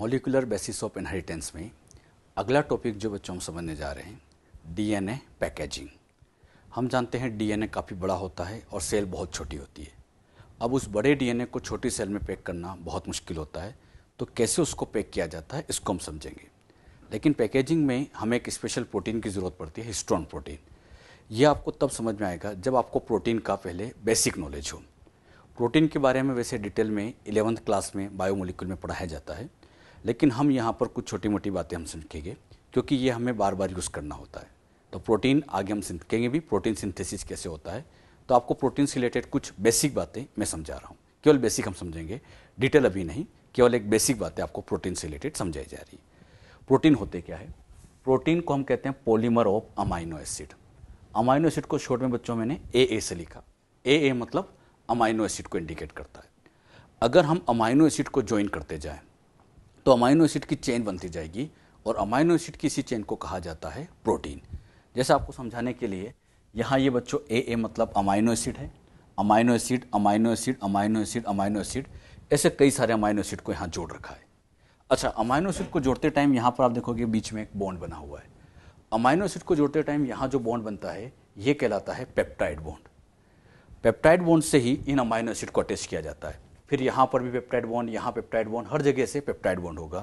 molecular basis of inheritance में अगला topic जो बच्चों हम समझने जा रहे हैं डीएनए पैकेजिंग हम जानते हैं डीएनए काफ़ी बड़ा होता है और सेल बहुत छोटी होती है अब उस बड़े डीएनए को छोटी सेल में पैक करना बहुत मुश्किल होता है तो कैसे उसको पैक किया जाता है इसको हम समझेंगे लेकिन पैकेजिंग में हमें एक स्पेशल प्रोटीन की ज़रूरत पड़ती है हिस्ट्रॉन प्रोटीन ये आपको तब समझ में आएगा जब आपको प्रोटीन का पहले बेसिक नॉलेज हो प्रोटीन के बारे में वैसे डिटेल में इलेवंथ क्लास में बायोमोलिक्यूल में पढ़ाया जाता है लेकिन हम यहाँ पर कुछ छोटी मोटी बातें हम सीखेंगे क्योंकि ये हमें बार बार यूज़ करना होता है तो प्रोटीन आगे हम सीखेंगे भी प्रोटीन सिंथेसिस कैसे होता है तो आपको प्रोटीन से रिलेटेड कुछ बेसिक बातें मैं समझा रहा हूँ केवल बेसिक हम समझेंगे डिटेल अभी नहीं केवल एक बेसिक बातें आपको प्रोटीन से रिलेटेड समझाई जा रही है प्रोटीन होते क्या है प्रोटीन को हम कहते हैं polymer of amino acid amino acid को शॉर्ट में बच्चों मैंने ए ए से लिखा ए ए मतलब अमाइनो एसिड को इंडिकेट करता है अगर हम अमाइनो एसिड को ज्वाइन करते जाएं तो अमाइनो एसिड की चेन बनती जाएगी और अमाइनो एसिड की इसी चेन को कहा जाता है प्रोटीन जैसे आपको समझाने के लिए यहाँ ये बच्चों ए ए मतलब अमाइनो एसिड है amino acid amino acid amino acid amino acid ऐसे कई सारे अमाइनो एसिड को यहाँ जोड़ रखा है अच्छा अमाइनो एसिड को जोड़ते टाइम यहाँ पर आप देखोगे बीच में एक बॉन्ड बना हुआ है अमाइनो एसिड को जोड़ते टाइम यहाँ जो बॉन्ड बनता है ये कहलाता है पेप्टाइड बॉन्ड पेप्टाइड बॉन्ड से ही इन अमाइनो एसिड को अटैच किया जाता है फिर यहाँ पर भी पेप्टाइड बॉन्ड यहाँ पेप्टाइड बॉन्ड हर जगह से पेप्टाइड बॉन्ड होगा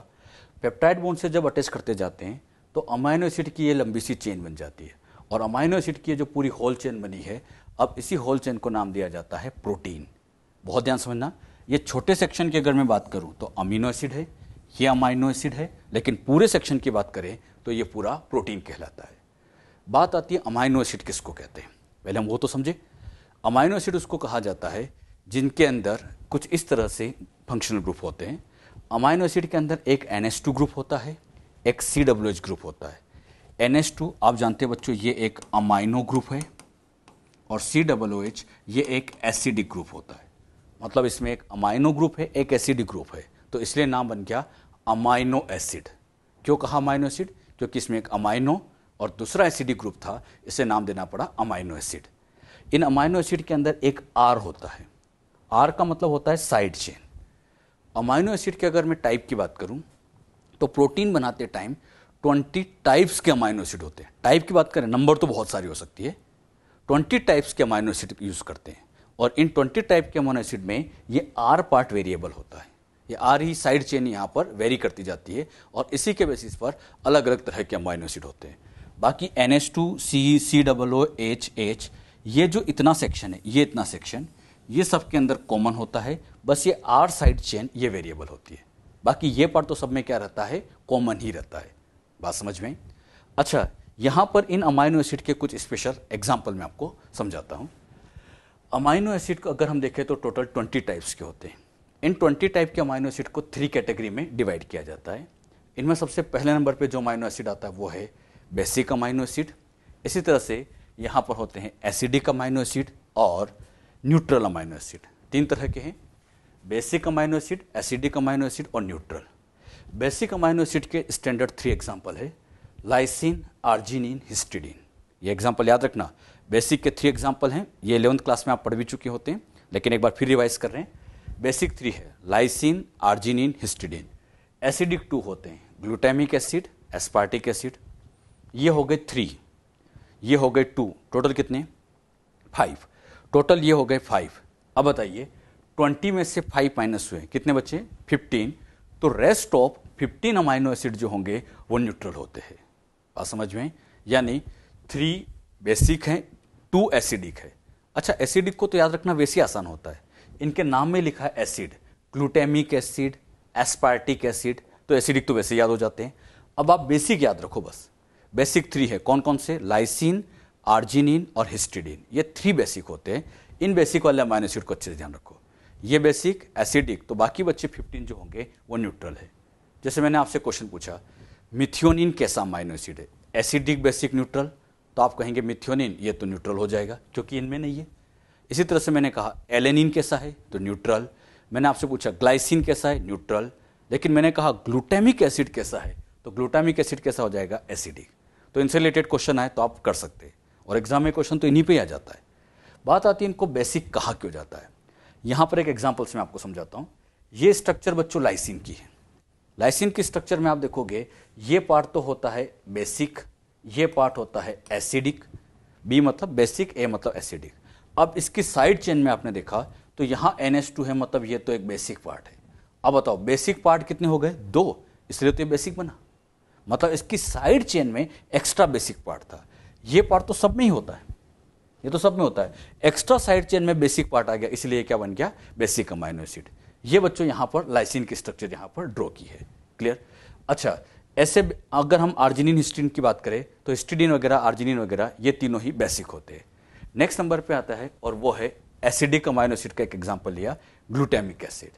पेप्टाइड बॉन्ड से जब अटैच करते जाते हैं तो अमाइनो एसिड की ये लंबी सी चेन बन जाती है और अमाइनो एसिड की जो पूरी होल चेन बनी है अब इसी होल चेन को नाम दिया जाता है प्रोटीन बहुत ध्यान समझना ये छोटे सेक्शन की अगर मैं बात करूँ तो अमीनो एसिड है ये अमाइनो एसिड है लेकिन पूरे सेक्शन की बात करें तो ये पूरा प्रोटीन कहलाता है बात आती है अमाइनो एसिड किसको कहते हैं पहले हम वो तो समझे अमाइनो एसिड उसको कहा जाता है जिनके अंदर कुछ इस तरह से फंक्शनल ग्रुप होते हैं अमाइनो एसिड के अंदर एक एन एस टू ग्रुप होता है एक सी डब्ल्यू एच ग्रुप होता है एन एस टू आप जानते हैं बच्चों ये एक अमाइनो ग्रुप है और सी डब्ल्यू एच ये एक एसिडिक ग्रुप होता है मतलब इसमें एक अमाइनो ग्रुप है एक एसिडिक ग्रुप है तो इसलिए नाम बन गया अमाइनो एसिड क्यों कहा अमाइनो एसिड क्योंकि इसमें एक अमाइनो और दूसरा एसिडिक ग्रुप था इसे नाम देना पड़ा अमाइनो एसिड इन अमाइनो एसिड के अंदर एक आर होता है आर का मतलब होता है साइड चेन अमाइनो एसिड के अगर मैं टाइप की बात करूं तो प्रोटीन बनाते टाइम 20 टाइप्स के अमाइनो एसिड होते हैं टाइप की बात करें नंबर तो बहुत सारी हो सकती है 20 टाइप्स के अमाइनो एसिड यूज़ करते हैं और इन 20 टाइप के अमाइनो एसिड में ये आर पार्ट वेरिएबल होता है ये आर ही साइड चेन यहाँ पर वेरी करती जाती है और इसी के बेसिस पर अलग अलग तरह के अमाइनो एसिड होते हैं बाकी N H two C C double O H H ये जो इतना सेक्शन है ये इतना सेक्शन ये सब के अंदर कॉमन होता है बस ये आर साइड चेन ये वेरिएबल होती है बाकी ये पार्ट तो सब में क्या रहता है कॉमन ही रहता है बात समझ में अच्छा यहाँ पर इन अमाइनो एसिड के कुछ स्पेशल एग्जाम्पल मैं आपको समझाता हूँ अमाइनो एसिड को अगर हम देखें तो टोटल ट्वेंटी टाइप्स के होते हैं इन ट्वेंटी टाइप के अमाइनो एसिड को थ्री कैटेगरी में डिवाइड किया जाता है इनमें सबसे पहले नंबर पे जो अमाइनो एसिड आता है वो है बेसिक अमाइनो एसिड इसी तरह से यहाँ पर होते हैं एसिडिक अमाइनो एसिड और न्यूट्रल अमाइनो एसिड तीन तरह के हैं basic amino acid acidic amino acid और न्यूट्रल बेसिक अमाइनो एसिड के स्टैंडर्ड थ्री एग्जाम्पल है लाइसिन आर्जिनिन हिस्टिडिन ये एग्जाम्पल याद रखना बेसिक के थ्री एग्जाम्पल हैं ये इलेवंथ क्लास में आप पढ़ भी चुके होते हैं लेकिन एक बार फिर रिवाइज कर रहे हैं बेसिक थ्री है lysine arginine histidine acidic two होते हैं ग्लूटामिक एसिड एस्पार्टिक एसिड ये हो गए थ्री ये हो गए टू टोटल कितने फाइव टोटल ये हो गए फाइव अब बताइए ट्वेंटी में से फाइव माइनस हुए कितने बचे फिफ्टीन तो rest of fifteen amino acid जो होंगे वो न्यूट्रल होते हैं बात समझ में यानी थ्री बेसिक हैं टू एसिडिक है अच्छा एसिडिक को तो याद रखना वैसे आसान होता है इनके नाम में लिखा है acid glutamic acid aspartic acid तो एसिडिक तो वैसे याद हो जाते हैं अब आप बेसिक याद रखो बस बेसिक थ्री है कौन कौन से लाइसिन आर्जिनिन और हिस्टिडिन ये थ्री बेसिक होते हैं इन बेसिक वाले अमाइनो एसिड को अच्छे से ध्यान रखो ये बेसिक एसिडिक तो बाकी बच्चे फिफ्टीन जो होंगे वो न्यूट्रल है जैसे मैंने आपसे क्वेश्चन पूछा मिथियोनिन कैसा अमाइनो एसिड है एसिडिक बेसिक न्यूट्रल तो आप कहेंगे मिथियोनिन ये तो न्यूट्रल हो जाएगा क्योंकि इनमें नहीं है इसी तरह से मैंने कहा एलेनिन कैसा है तो न्यूट्रल मैंने आपसे पूछा ग्लाइसिन कैसा है न्यूट्रल लेकिन मैंने कहा ग्लूटामिक एसिड कैसा है तो ग्लूटामिक एसिड कैसा हो जाएगा एसिडिक तो इनसे रिलेटेड क्वेश्चन आए तो आप कर सकते हैं और एग्जाम में क्वेश्चन तो इन्हीं पे आ जाता है बात आती है इनको बेसिक कहा क्यों जाता है यहाँ पर एक एग्जाम्पल से मैं आपको समझाता हूँ ये स्ट्रक्चर बच्चों लाइसिन की है लाइसिन की स्ट्रक्चर में आप देखोगे ये पार्ट तो होता है बेसिक ये पार्ट होता है एसिडिक बी मतलब बेसिक ए मतलब एसिडिक अब इसकी साइड चेन में आपने देखा तो यहाँ एन है मतलब ये तो एक बेसिक पार्ट है अब बताओ बेसिक पार्ट कितने हो गए दो इसलिए तो ये बेसिक बना मतलब इसकी साइड चेन में एक्स्ट्रा बेसिक पार्ट था ये पार्ट तो सब में ही होता है ये तो सब में होता है एक्स्ट्रा साइड चेन में बेसिक पार्ट आ गया इसलिए क्या बन गया बेसिक अमाइनो एसिड ये बच्चों यहां पर लाइसिन की स्ट्रक्चर यहां पर ड्रॉ की है क्लियर अच्छा ऐसे अगर हम आर्जिनिन हिस्टीन की बात करें तो हिस्टिडिन वगैरह आर्जिनिन वगैरह ये तीनों ही बेसिक होते हैं नेक्स्ट नंबर पे आता है और वो है एसिडिक अमाइनो एसिड का एक एग्जांपल लिया ग्लूटेमिक एसिड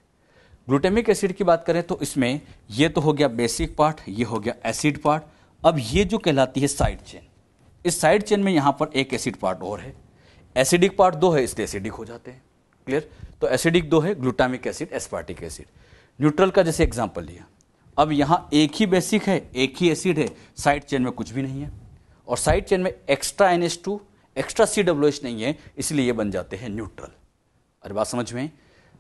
ग्लूटेमिक एसिड की बात करें तो इसमें ये तो हो गया बेसिक पार्ट ये हो गया एसिड पार्ट अब ये जो कहलाती है साइड चेन इस साइड चेन में यहां पर एक एसिड पार्ट और है एसिडिक पार्ट दो है इसलिए एसिडिक हो जाते हैं क्लियर तो एसिडिक दो है glutamic acid aspartic acid neutral का जैसे एग्जाम्पल लिया अब यहाँ एक ही बेसिक है एक ही एसिड है साइड चेन में कुछ भी नहीं है और साइड चेन में extra N extra C W H नहीं है इसलिए ये बन जाते हैं न्यूट्रल अरे बात समझ में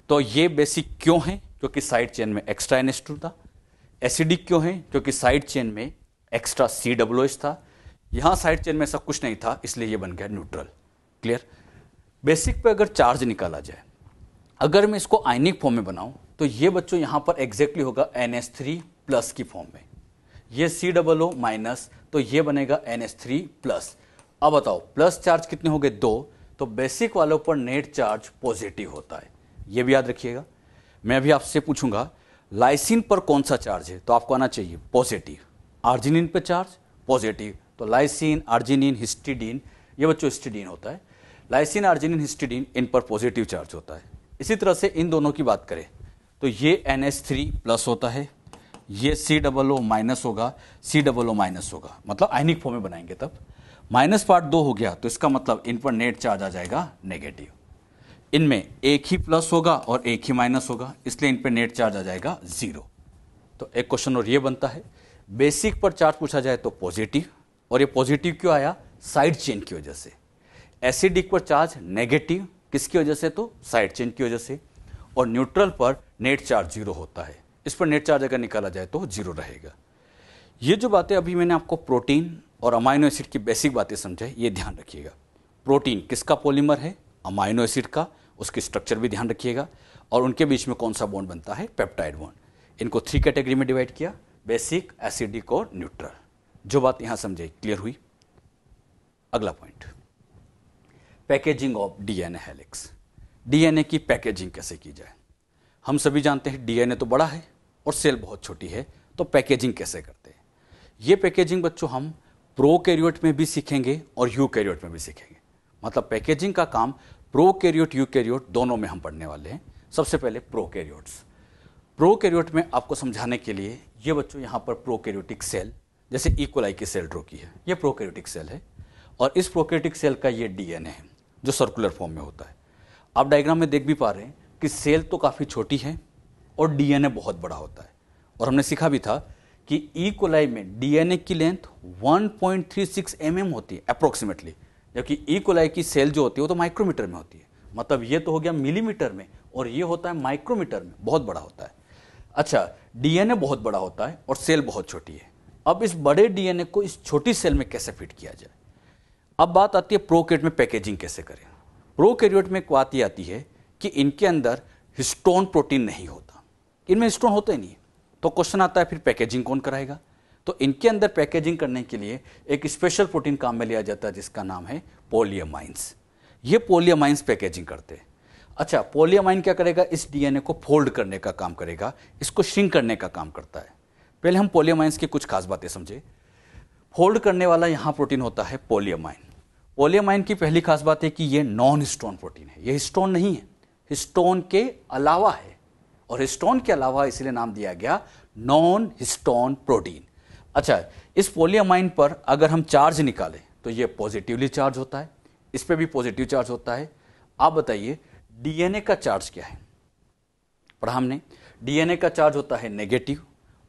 तो ये बेसिक क्यों है क्योंकि साइड चेन में एक्स्ट्रा एन एस टू था एसिडिक क्यों है क्योंकि साइड चेन में एक्स्ट्रा सी डब्ल्यू एच था यहां साइड चेन में ऐसा कुछ नहीं था इसलिए ये बन गया न्यूट्रल क्लियर बेसिक पे अगर चार्ज निकाला जाए अगर मैं इसको आइनिक फॉर्म में बनाऊं तो ये बच्चों यहां पर एग्जैक्टली होगा एन एस थ्री प्लस की फॉर्म में ये सी डबल ओ माइनस तो ये बनेगा एन एस थ्री प्लस अब बताओ प्लस चार्ज कितने हो गए दो तो बेसिक वालों पर नेट चार्ज पॉजिटिव होता है ये भी याद रखिएगा मैं अभी आपसे पूछूंगा लाइसिन पर कौन सा चार्ज है तो आपको आना चाहिए पॉजिटिव आर्जिनिन पर चार्ज पॉजिटिव तो लाइसिन आर्जिनिन हिस्टिडीन ये बच्चों हिस्टिडीन होता है लाइसिन आर्जिनिन हिस्टिडीन इन पर पॉजिटिव चार्ज होता है इसी तरह से इन दोनों की बात करें तो ये एन एस थ्री प्लस होता है ये सी डबल ओ माइनस होगा सी डबल ओ माइनस होगा मतलब आइनिक फॉर्म में बनाएंगे तब माइनस पार्ट दो हो गया तो इसका मतलब इन पर नेट चार्ज आ जाएगा नेगेटिव इनमें एक ही प्लस होगा और एक ही माइनस होगा इसलिए इन पर नेट चार्ज आ जाएगा ज़ीरो तो एक क्वेश्चन और ये बनता है बेसिक पर चार्ज पूछा जाए तो पॉजिटिव और ये पॉजिटिव क्यों आया साइड चेन की वजह से एसिड इक्वल चार्ज नेगेटिव किसकी वजह से तो साइड चेन की वजह से और न्यूट्रल पर नेट चार्ज जीरो होता है इस पर नेट चार्ज अगर निकाला जाए तो जीरो रहेगा ये जो बातें अभी मैंने आपको प्रोटीन और अमाइनो एसिड की बेसिक बातें समझाई ये ध्यान रखिएगा प्रोटीन किसका पॉलीमर है अमाइनो एसिड का उसकी स्ट्रक्चर भी ध्यान रखिएगा और उनके बीच में कौन सा बॉन्ड बनता है पेप्टाइड बॉन्ड इनको थ्री कैटेगरी में डिवाइड किया बेसिक एसिडिक और न्यूट्रल जो बात यहां समझे क्लियर हुई अगला point packaging of DNA helix DNA की पैकेजिंग कैसे की जाए हम सभी जानते हैं डीएनए तो बड़ा है और सेल बहुत छोटी है तो पैकेजिंग कैसे करते हैं ये पैकेजिंग बच्चों हम प्रो कैरियोट में भी सीखेंगे और यू कैरियोट में भी सीखेंगे मतलब पैकेजिंग का काम प्रो कैरियोट यू कैरियोट दोनों में हम पढ़ने वाले हैं सबसे पहले प्रो कैरियोट्स प्रो कैरियोट में आपको समझाने के लिए ये बच्चों यहाँ पर प्रो कैरियोटिक सेल जैसे इक्वलाई की सेल ड्रो की है ये प्रोकैरियोटिक सेल है और इस प्रोकैरियोटिक सेल का ये डीएनए है जो सर्कुलर फॉर्म में होता है आप डायग्राम में देख भी पा रहे हैं कि सेल तो काफ़ी छोटी है और डीएनए बहुत बड़ा होता है और हमने सीखा भी था कि कोलाई में डीएनए की लेंथ 1.36 mm होती है अप्रोक्सीमेटली जबकि कोलाई की सेल जो होती है वो तो माइक्रोमीटर में होती है मतलब ये तो हो गया मिलीमीटर में और ये होता है माइक्रोमीटर में बहुत बड़ा होता है अच्छा डीएनए बहुत बड़ा होता है और सेल बहुत छोटी है अब इस बड़े डीएनए को इस छोटी सेल में कैसे फिट किया जाए अब बात आती है प्रोकेट में पैकेजिंग कैसे करें प्रोकेरियोट में एक बात यह आती है कि इनके अंदर हिस्टोन प्रोटीन नहीं होता इनमें हिस्टोन होते ही नहीं तो क्वेश्चन आता है फिर पैकेजिंग कौन कराएगा तो इनके अंदर पैकेजिंग करने के लिए एक स्पेशल प्रोटीन काम में लिया जाता है जिसका नाम है पोलियोमाइंस ये पोलियोमाइंस पैकेजिंग करते हैं अच्छा पोलियोमाइन क्या करेगा इस डीएनए को फोल्ड करने का काम करेगा इसको श्रिंक करने का काम करता है पहले हम पोलियोमाइंस की कुछ खास बातें समझे फोल्ड करने वाला यहाँ प्रोटीन होता है पोलियोमाइन पोलियोमाइन की पहली खास बात है कि ये नॉन हिस्टोन प्रोटीन है ये हिस्टोन नहीं है हिस्टोन के अलावा है और हिस्टोन के अलावा इसलिए नाम दिया गया नॉन हिस्टोन प्रोटीन अच्छा इस पोलियोमाइन पर अगर हम चार्ज निकालें तो ये पॉजिटिवली चार्ज होता है इस पर भी पॉजिटिव चार्ज होता है आप बताइए डीएनए का चार्ज क्या है पढ़ा हमने डीएनए का चार्ज होता है नेगेटिव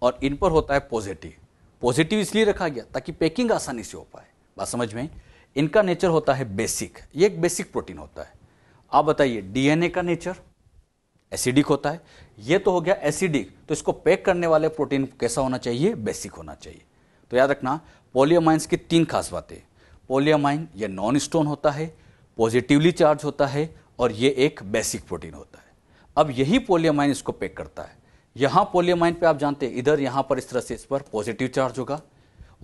और इन पर होता है पॉजिटिव पॉजिटिव इसलिए रखा गया ताकि पैकिंग आसानी से हो पाए बात समझ में इनका नेचर होता है बेसिक ये एक बेसिक प्रोटीन होता है आप बताइए डीएनए का नेचर एसिडिक होता है ये तो हो गया एसिडिक तो इसको पैक करने वाले प्रोटीन कैसा होना चाहिए बेसिक होना चाहिए तो याद रखना पोलियोमाइंस की तीन खास बातें पोलियोमाइन ये नॉन स्टोन होता है पॉजिटिवली चार्ज होता है और ये एक बेसिक प्रोटीन होता है अब यही पोलियोमाइन इसको पैक करता है यहां पोलियोमाइन पे आप जानते हैं इधर यहां पर इस तरह से इस पर पॉजिटिव चार्ज होगा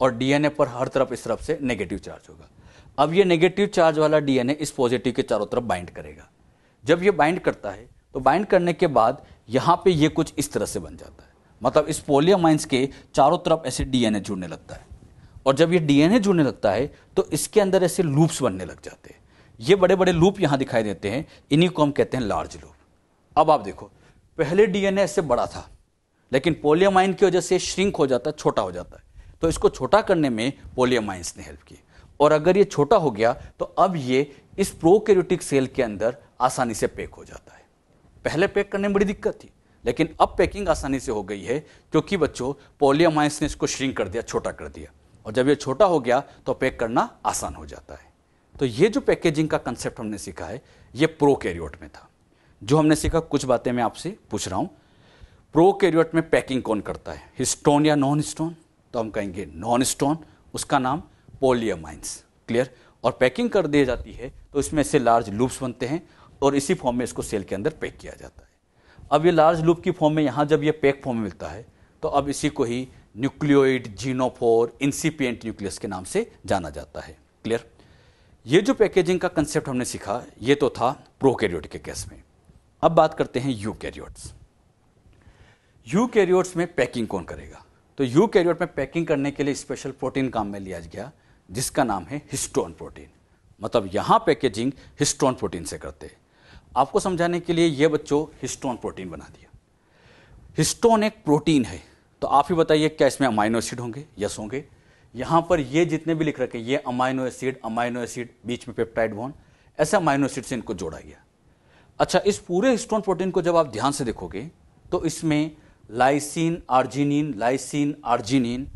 और डीएनए पर हर तरफ इस तरफ से नेगेटिव चार्ज होगा अब ये नेगेटिव चार्ज वाला डीएनए इस पॉजिटिव के चारों तरफ बाइंड करेगा जब ये बाइंड करता है तो बाइंड करने के बाद यहां पे ये कुछ इस तरह से बन जाता है मतलब इस पोलियोमाइंस के चारों तरफ ऐसे डीएनए जुड़ने लगता है और जब ये डीएनए जुड़ने लगता है तो इसके अंदर ऐसे लूप्स बनने लग जाते हैं ये बड़े बड़े लूप यहां दिखाई देते हैं इन्हीं को हम कहते हैं लार्ज लूप अब आप देखो पहले डीएनए से बड़ा था लेकिन पोलियोमाइन की वजह से श्रिंक हो जाता है छोटा हो जाता है तो इसको छोटा करने में पोलियोमाइंस ने हेल्प की और अगर ये छोटा हो गया तो अब ये इस प्रोकैरियोटिक सेल के अंदर आसानी से पैक हो जाता है पहले पैक करने में बड़ी दिक्कत थी लेकिन अब पैकिंग आसानी से हो गई है क्योंकि बच्चों पोलियोमाइंस ने इसको श्रिंक कर दिया छोटा कर दिया और जब ये छोटा हो गया तो पैक करना आसान हो जाता है तो ये जो पैकेजिंग का कंसेप्ट हमने सीखा है ये प्रोकैरियोट में था जो हमने सीखा कुछ बातें मैं आपसे पूछ रहा हूँ कैरियोट में पैकिंग कौन करता है हिस्टोन या नॉन स्टोन तो हम कहेंगे नॉन स्टोन उसका नाम पोलियमाइंस क्लियर और पैकिंग कर दी जाती है तो इसमें से लार्ज लूप्स बनते हैं और इसी फॉर्म में इसको सेल के अंदर पैक किया जाता है अब ये लार्ज लूप की फॉर्म में यहाँ जब ये पैक फॉर्म में मिलता है तो अब इसी को ही न्यूक्लियोइड जीनोफोर इंसिपियंट न्यूक्लियस के नाम से जाना जाता है क्लियर ये जो पैकेजिंग का कंसेप्ट हमने सीखा ये तो था प्रोकैरियोट के केस में अब बात करते हैं यू कैरियोट्स यू कैरियोट्स में पैकिंग कौन करेगा तो यू कैरियोट में पैकिंग करने के लिए स्पेशल प्रोटीन काम में लिया गया जिसका नाम है हिस्टोन प्रोटीन मतलब यहाँ पैकेजिंग हिस्टोन प्रोटीन से करते हैं आपको समझाने के लिए ये बच्चों हिस्टोन प्रोटीन बना दिया हिस्टोन एक प्रोटीन है तो आप ही बताइए क्या इसमें अमाइनो एसिड होंगे यस होंगे यहाँ पर ये जितने भी लिख रखे ये अमाइनो एसिड अमाइनो एसिड बीच में पेप्टाइड बॉन्ड ऐसे अमाइनो एसिड से इनको जोड़ा गया अच्छा इस पूरे हिस्टोन प्रोटीन को जब आप ध्यान से देखोगे तो इसमें lysine arginine lysine arginine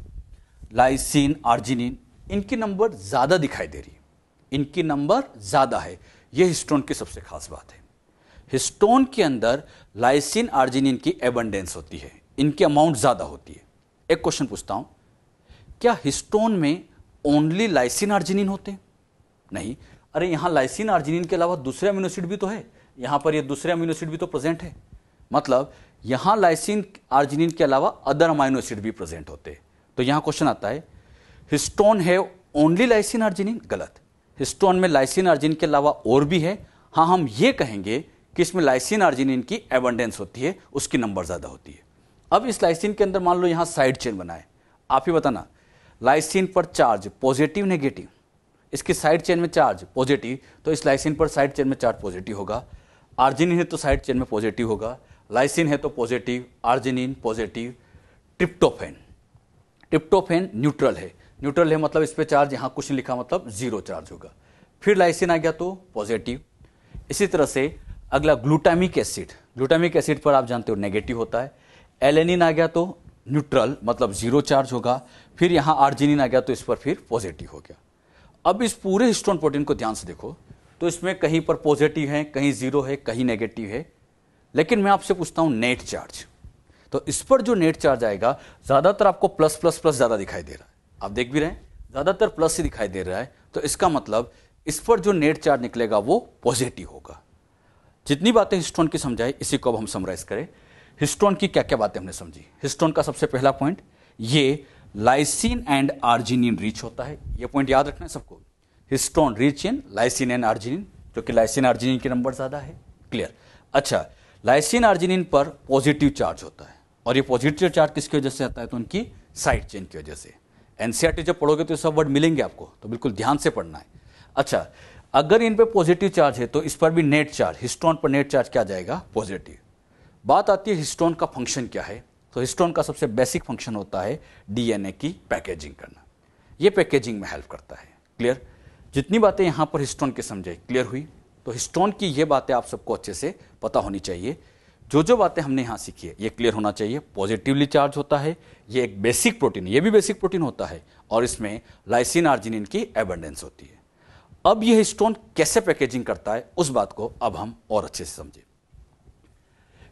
lysine arginine इनकी नंबर ज़्यादा दिखाई दे रही है इनकी नंबर ज़्यादा है यह हिस्टोन की सबसे खास बात है हिस्टोन के अंदर लाइसिन आर्जिनिन की एबंडेंस होती है इनकी अमाउंट ज़्यादा होती है एक क्वेश्चन पूछता हूँ क्या हिस्टोन में ओनली लाइसिन आर्जिनिन होते हैं नहीं अरे यहाँ लाइसिन आर्जिनिन के अलावा दूसरे अमिनोसिड भी तो है यहाँ पर ये दूसरे अमीनो एसिड भी तो प्रेजेंट है मतलब यहाँ लाइसिन आर्जिनिन के अलावा अदर अमाइनो एसिड भी प्रेजेंट होते हैं तो यहाँ क्वेश्चन आता है हिस्टोन है ओनली लाइसिन आर्जिनिन गलत हिस्टोन में लाइसिन आर्जिन के अलावा और भी है हाँ हम ये कहेंगे कि इसमें लाइसिन आर्जिनिन की एबंडेंस होती है उसकी नंबर ज़्यादा होती है अब इस लाइसिन के अंदर मान लो यहाँ साइड चेन बनाए आप ही बताना लाइसिन पर चार्ज पॉजिटिव नेगेटिव इसकी साइड चेन में चार्ज पॉजिटिव तो इस लाइसिन पर साइड चेन में चार्ज पॉजिटिव होगा आर्जिनिन है तो साइड चेन में पॉजिटिव होगा लाइसिन है तो positive arginine positive tryptophan tryptophan neutral है न्यूट्रल है मतलब इस पर चार्ज यहाँ कुछ नहीं लिखा मतलब जीरो चार्ज होगा फिर लाइसिन आ गया तो पॉजिटिव इसी तरह से अगला ग्लूटामिक एसिड ग्लूटामिक एसिड पर आप जानते हो नेगेटिव होता है एलेनिन आ गया तो न्यूट्रल मतलब जीरो चार्ज होगा फिर यहाँ आर्जिनिन आ गया तो इस पर फिर पॉजिटिव हो गया अब इस पूरे हिस्टोन प्रोटीन को ध्यान से देखो तो इसमें कहीं पर पॉजिटिव है कहीं जीरो है कहीं नेगेटिव है लेकिन मैं आपसे पूछता हूं नेट चार्ज तो इस पर जो नेट चार्ज आएगा ज़्यादातर आपको प्लस प्लस प्लस ज़्यादा दिखाई दे रहा है आप देख भी रहे हैं ज़्यादातर प्लस ही दिखाई दे रहा है तो इसका मतलब इस पर जो नेट चार्ज निकलेगा वो पॉजिटिव होगा जितनी बातें हिस्टोन की समझाई इसी को अब हम समराइज करें हिस्टोन की क्या क्या बातें हमने समझी हिस्टोन का सबसे पहला पॉइंट ये लाइसिन एंड आर्जिनिन रिच होता है ये पॉइंट याद रखना है सबको histone rich in lysine and arginine जो कि लाइसिन आर्जिनिन के नंबर ज़्यादा है क्लियर अच्छा लाइसिन आर्जिनिन पर पॉजिटिव चार्ज होता है और ये पॉजिटिव चार्ज किसकी वजह से आता है तो उनकी साइड चेन की वजह से एनसीआरटी जब पढ़ोगे तो ये सब वर्ड मिलेंगे आपको तो बिल्कुल ध्यान से पढ़ना है अच्छा अगर इन पर पॉजिटिव चार्ज है तो इस पर भी नेट चार्ज हिस्टोन पर नेट चार्ज क्या जाएगा पॉजिटिव बात आती है हिस्टोन का फंक्शन क्या है तो हिस्टोन का सबसे बेसिक फंक्शन होता है डीएनए की पैकेजिंग करना ये पैकेजिंग में हेल्प करता है क्लियर जितनी बातें यहाँ पर हिस्टोन के समझे क्लियर हुई तो हिस्टोन की ये बातें आप सबको अच्छे से पता होनी चाहिए जो जो बातें हमने यहाँ सीखी है ये क्लियर होना चाहिए पॉजिटिवली चार्ज होता है ये एक बेसिक प्रोटीन ये भी बेसिक प्रोटीन होता है और इसमें लाइसिन आर्जिनिन की एबंडेंस होती है अब यह हिस्टोन कैसे पैकेजिंग करता है उस बात को अब हम और अच्छे से समझें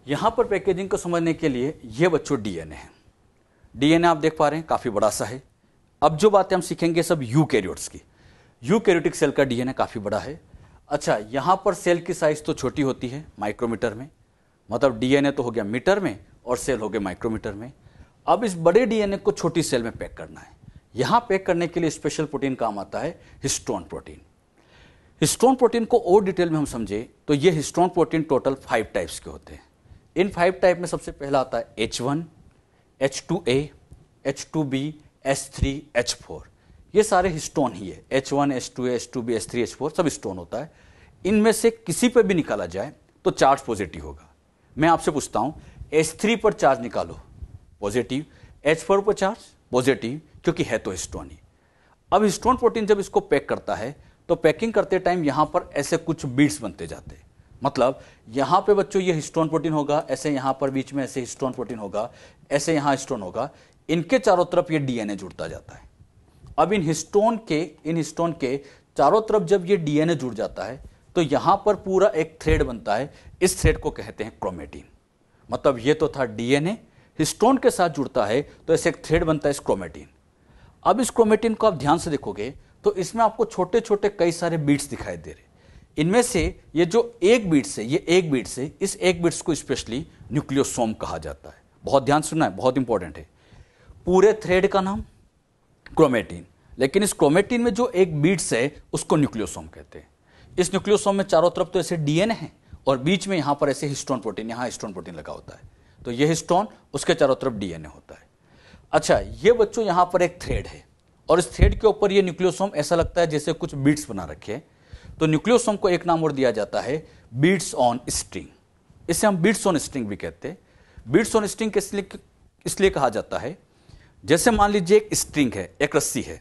यहाँ पर पैकेजिंग को समझने के लिए ये बच्चों डीएनए है डीएनए आप देख पा रहे हैं काफ़ी बड़ा सा है अब जो बातें हम सीखेंगे सब यू की यूकैरियोटिक सेल का डीएनए काफ़ी बड़ा है अच्छा यहाँ पर सेल की साइज तो छोटी होती है माइक्रोमीटर में मतलब डीएनए तो हो गया मीटर में और सेल हो गया माइक्रोमीटर में अब इस बड़े डीएनए को छोटी सेल में पैक करना है यहाँ पैक करने के लिए स्पेशल प्रोटीन काम आता है हिस्टोन प्रोटीन हिस्टोन प्रोटीन को और डिटेल में हम समझे तो ये histone protein total five types के होते हैं इन फाइव टाइप में सबसे पहला आता है H one H two A H two B H three H four ये सारे स्टोन ही है H one H two H two B H three H four सब स्टोन होता है इनमें से किसी पर भी निकाला जाए तो चार्ज पॉजिटिव होगा मैं आपसे पूछता हूं एच थ्री पर चार्ज निकालो पॉजिटिव एच फोर पर चार्ज पॉजिटिव क्योंकि है तो स्टोन ही अब स्टोन प्रोटीन जब इसको पैक करता है तो पैकिंग करते टाइम यहां पर ऐसे कुछ बीड्स बनते जाते मतलब यहां पे बच्चों ये हिस्टोन प्रोटीन होगा ऐसे यहां पर बीच में ऐसे हिस्टोन प्रोटीन होगा ऐसे यहां हिस्टोन होगा इनके चारों तरफ ये डीएनए जुड़ता जाता है अब इन हिस्टोन के इन हिस्टोन के चारों तरफ जब ये डीएनए जुड़ जाता है तो यहां पर पूरा एक थ्रेड बनता है इस थ्रेड को कहते हैं क्रोमेटिन मतलब ये तो था डीएनए हिस्टोन के साथ जुड़ता है तो ऐसे एक थ्रेड बनता है इस क्रोमेटिन अब इस क्रोमेटिन को आप ध्यान से देखोगे तो इसमें आपको छोटे छोटे कई सारे बीट्स दिखाई दे रहे इनमें से ये जो एक बीट्स है ये एक बीट से इस एक बीट्स को स्पेशली न्यूक्लियोसोम कहा जाता है बहुत ध्यान सुनना है बहुत इंपॉर्टेंट है पूरे थ्रेड का नाम क्रोमेटिन लेकिन इस क्रोमेटिन में जो एक बीट्स है उसको न्यूक्लियोसोम कहते हैं इस न्यूक्लियोसोम में चारों तरफ तो ऐसे डीएनए है और बीच में यहां पर ऐसे हिस्टोन प्रोटीन यहां हिस्टोन प्रोटीन लगा होता है तो ये हिस्टोन उसके चारों तरफ डीएनए होता है अच्छा ये बच्चों यहाँ पर एक थ्रेड है और इस थ्रेड के ऊपर ये न्यूक्लियोसोम ऐसा लगता है जैसे कुछ बीट्स बना रखे तो न्यूक्लियोसोम को एक नाम और दिया जाता है बीट्स ऑन स्ट्रिंग इसे हम बीट्स ऑन स्ट्रिंग भी कहते हैं बीट्स ऑन स्ट्रिंग इसलिए इसलिए कहा जाता है जैसे मान लीजिए एक स्ट्रिंग है एक रस्सी है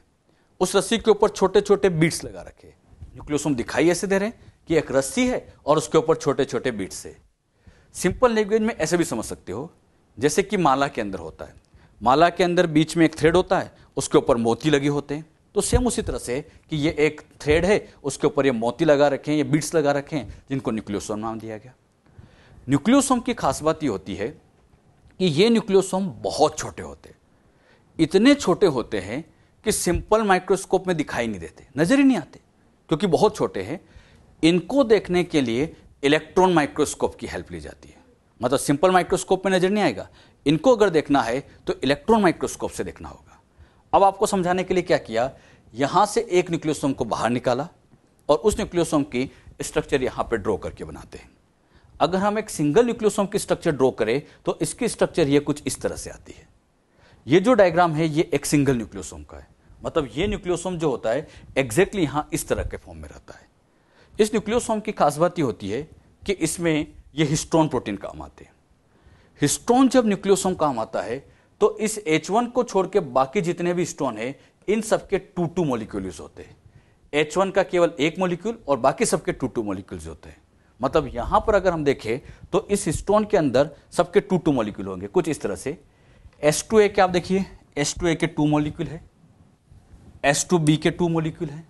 उस रस्सी के ऊपर छोटे छोटे बीट्स लगा रखे न्यूक्लियोसोम दिखाई ऐसे दे रहे हैं कि एक रस्सी है और उसके ऊपर छोटे छोटे बीट्स है सिंपल लैंग्वेज में ऐसे भी समझ सकते हो जैसे कि माला के अंदर होता है माला के अंदर बीच में एक थ्रेड होता है उसके ऊपर मोती लगे होते हैं तो सेम उसी तरह से कि ये एक थ्रेड है उसके ऊपर ये मोती लगा रखे हैं ये बीट्स लगा रखे हैं जिनको न्यूक्लियोसोम नाम दिया गया न्यूक्लियोसोम की खास बात ये होती है कि ये न्यूक्लियोसोम बहुत छोटे होते हैं इतने छोटे होते हैं कि सिंपल माइक्रोस्कोप में दिखाई नहीं देते नज़र ही नहीं आते क्योंकि बहुत छोटे हैं इनको देखने के लिए इलेक्ट्रॉन माइक्रोस्कोप की हेल्प ली जाती है मतलब सिंपल माइक्रोस्कोप में नज़र नहीं आएगा इनको अगर देखना है तो इलेक्ट्रॉन माइक्रोस्कोप से देखना होगा अब आपको समझाने के लिए क्या किया यहां से एक न्यूक्लियोसोम को बाहर निकाला और उस न्यूक्लियोसोम की स्ट्रक्चर यहाँ पर ड्रॉ करके बनाते हैं अगर हम एक सिंगल न्यूक्लियोसोम की स्ट्रक्चर ड्रॉ करें तो इसकी स्ट्रक्चर ये कुछ इस तरह से आती है ये जो डायग्राम है ये एक सिंगल न्यूक्लियोसोम का है मतलब ये न्यूक्लियोसोम जो होता है एग्जैक्टली यहाँ इस तरह के फॉर्म में रहता है इस न्यूक्लियोसोम की खास बात यह होती है कि इसमें ये हिस्ट्रोन प्रोटीन काम आते हैं हिस्ट्रोन जब न्यूक्लियोसोम काम आता है तो इस H1 को छोड़ के बाकी जितने भी स्टोन है इन सबके टू टू मोलिक्यूल्स होते हैं H1 का केवल एक मोलिक्यूल और बाकी सबके टू टू मोलिक्यूल्स होते हैं मतलब यहाँ पर अगर हम देखें तो इस स्टोन के अंदर सबके टू टू मोलिक्यूल होंगे कुछ इस तरह से एस टू ए के आप देखिए एस टू ए के टू मोलिक्यूल है एस टू बी के टू मोलिक्यूल है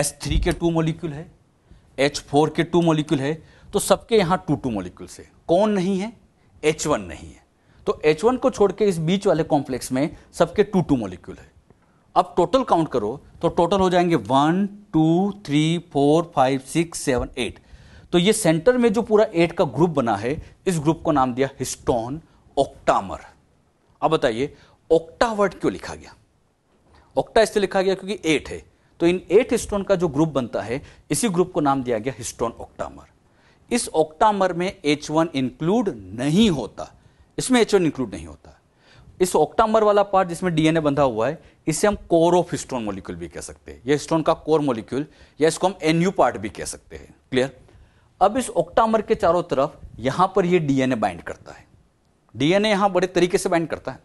एस थ्री के टू मोलिक्यूल है एच फोर के टू मोलिक्यूल है तो सबके यहाँ टू टू मोलिक्यूल्स है कौन नहीं है एच वन नहीं है तो एच वन को छोड़ के इस बीच वाले कॉम्प्लेक्स में सबके टू टू मोलिक्यूल है अब टोटल काउंट करो तो टोटल हो जाएंगे one two three four five six seven eight तो ये सेंटर में जो पूरा एट का ग्रुप बना है इस ग्रुप को नाम दिया हिस्टोन ओक्टामर अब बताइए ओक्टा वर्ड क्यों लिखा गया ओक्टा इसलिए लिखा गया क्योंकि एट है तो इन एट हिस्टोन का जो ग्रुप बनता है इसी ग्रुप को नाम दिया गया हिस्टोन ऑक्टामर इस ऑक्टामर में एच वन इंक्लूड नहीं होता इसमें एच वन इंक्लूड नहीं होता इस ऑक्टामर वाला पार्ट जिसमें डीएनए बंधा हुआ है इसे हम कोर ऑफ हिस्टोन मोलिक्यूल भी कह सकते हैं यह हिस्टोन का कोर मोलिक्यूल या इसको हम एनयू पार्ट भी कह सकते हैं क्लियर अब इस ऑक्टामर के चारों तरफ यहां पर यह डीएनए बाइंड करता है डीएनए यहां बड़े तरीके से बाइंड करता है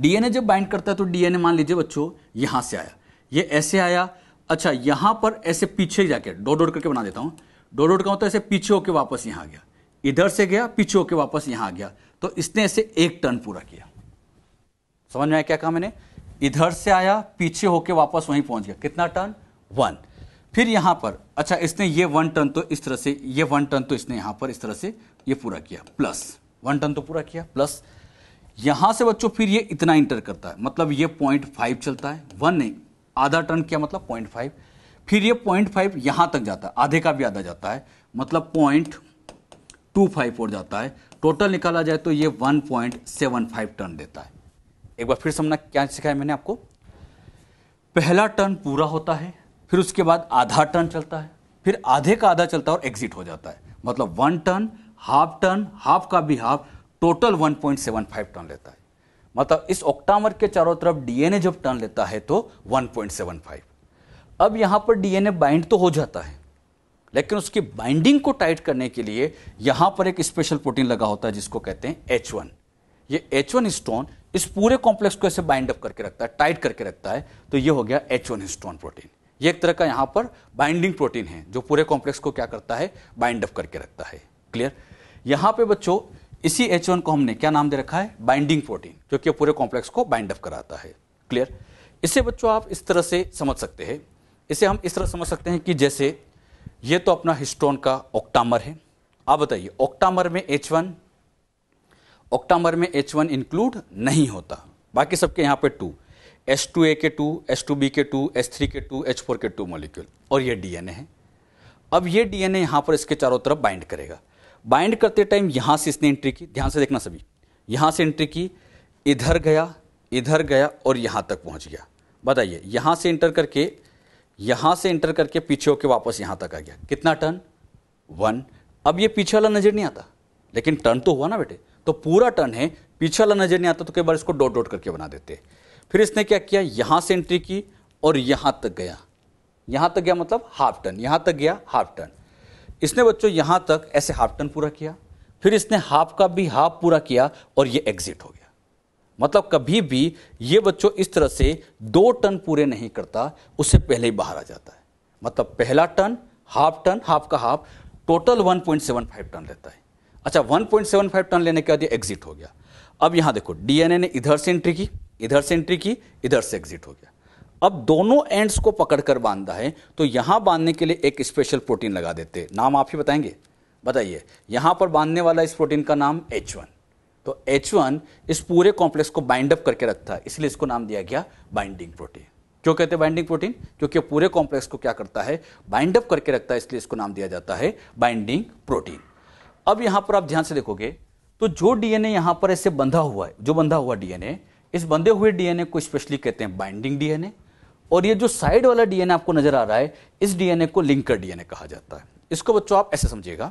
डीएनए जब बाइंड करता है तो डीएनए मान लीजिए बच्चों यहां से आया ये ऐसे आया अच्छा यहां पर ऐसे पीछे जाके डोट डोट करके बना देता हूं डोट डोट का होता मतलब है ऐसे पीछे होके वापस यहां आ गया इधर से गया पीछे होके वापस यहां आ गया तो इसने ऐसे एक टर्न पूरा किया समझ में आया क्या कहा मैंने इधर से आया पीछे होके वापस वहीं पहुंच गया कितना टर्न वन फिर यहां पर अच्छा इसने ये वन टर्न तो इस तरह से ये वन टर्न तो इसने यहां पर इस तरह से ये पूरा किया प्लस वन टन तो पूरा किया प्लस यहां से बच्चों फिर ये इतना इंटर करता है मतलब ये पॉइंट फाइव चलता है वन नहीं आधा टन किया मतलब पॉइंट फाइव फिर ये पॉइंट फाइव यहां तक जाता है आधे का भी आधा जाता है मतलब पॉइंट टू फाइव फोर जाता है टोटल निकाला जाए तो ये one point seven five turn देता है एक बार फिर समझना क्या सिखाया मैंने आपको पहला टर्न पूरा होता है फिर उसके बाद आधा टर्न चलता है फिर आधे का आधा चलता है और एग्जिट हो जाता है मतलब one turn half turn half का भी हाफ टोटल 1.75 टन लेता है मतलब इस ऑक्टामर के चारों तरफ डीएनए जब टन लेता है तो 1.75 अब यहां पर डीएनए बाइंड तो हो जाता है लेकिन उसकी बाइंडिंग को टाइट करने के लिए यहां पर एक स्पेशल प्रोटीन लगा होता है जिसको कहते हैं एच वन ये एच वन स्टोन इस पूरे कॉम्प्लेक्स को ऐसे बाइंड अप करके रखता है टाइट करके रखता है तो ये हो गया एच वन स्टोन प्रोटीन ये एक तरह का यहां पर बाइंडिंग प्रोटीन है जो पूरे कॉम्प्लेक्स को क्या करता है बाइंड अप करके रखता है क्लियर यहां पे बच्चों इसी एच को हमने क्या नाम दे रखा है बाइंडिंग प्रोटीन जो कि पूरे कॉम्प्लेक्स को बाइंड अप कराता है क्लियर इसे बच्चों आप इस तरह से समझ सकते हैं इसे हम इस तरह समझ सकते हैं कि जैसे ये तो अपना हिस्टोन का ऑक्टामर है आप बताइए ऑक्टामर में एच वन ऑक्टामर में एच वन इंक्लूड नहीं होता बाकी सबके यहाँ पे टू एस टू ए के टू एस टू बी के टू एस थ्री के टू एच फोर के टू मोलिक्यूल और ये डीएनए है अब ये डीएनए यहाँ पर इसके चारों तरफ बाइंड करेगा बाइंड करते टाइम यहाँ से इसने एंट्री की ध्यान से देखना सभी यहाँ से एंट्री की इधर गया इधर गया और यहाँ तक पहुँच गया बताइए यहाँ से एंटर करके यहाँ से एंटर करके पीछे होकर वापस यहाँ तक आ गया कितना टर्न वन अब ये पीछे वाला नज़र नहीं आता लेकिन टर्न तो हुआ ना बेटे तो पूरा टर्न है पीछे वाला नज़र नहीं आता तो कई बार इसको डॉट डॉट करके बना देते फिर इसने क्या किया यहाँ से एंट्री की और यहाँ तक गया यहाँ तक गया मतलब हाफ टर्न यहाँ तक गया हाफ टर्न इसने बच्चों यहाँ तक ऐसे हाफ टर्न पूरा किया फिर इसने हाफ का भी हाफ पूरा किया और ये एग्जिट हो गया मतलब कभी भी ये बच्चों इस तरह से दो टर्न पूरे नहीं करता उससे पहले ही बाहर आ जाता है मतलब पहला टर्न हाफ टर्न हाफ का हाफ टोटल 1.75 टर्न लेता है अच्छा 1.75 टर्न लेने के बाद ये एग्जिट हो गया अब यहाँ देखो डीएनए ने इधर से एंट्री की इधर से एंट्री की इधर से एग्जिट हो गया अब दोनों एंड्स को पकड़कर बांधा है तो यहां बांधने के लिए एक स्पेशल प्रोटीन लगा देते नाम आप ही बताएंगे बताइए यहां पर बांधने वाला इस प्रोटीन का नाम एच तो एच इस पूरे कॉम्प्लेक्स को बाइंड अप करके रखता है इसलिए इसको नाम दिया गया बाइंडिंग प्रोटीन क्यों कहते हैं बाइंडिंग प्रोटीन क्योंकि पूरे कॉम्प्लेक्स को क्या करता है बाइंड अप करके रखता है इसलिए इसको नाम दिया जाता है बाइंडिंग प्रोटीन अब यहां पर आप ध्यान से देखोगे तो जो डीएनए यहां पर ऐसे बंधा हुआ है जो बंधा हुआ डीएनए इस बंधे हुए डीएनए को स्पेशली कहते हैं बाइंडिंग डीएनए और ये जो साइड वाला डीएनए आपको नजर आ रहा है इस डीएनए को लिंकर डीएनए कहा जाता है इसको बच्चों आप ऐसे समझिएगा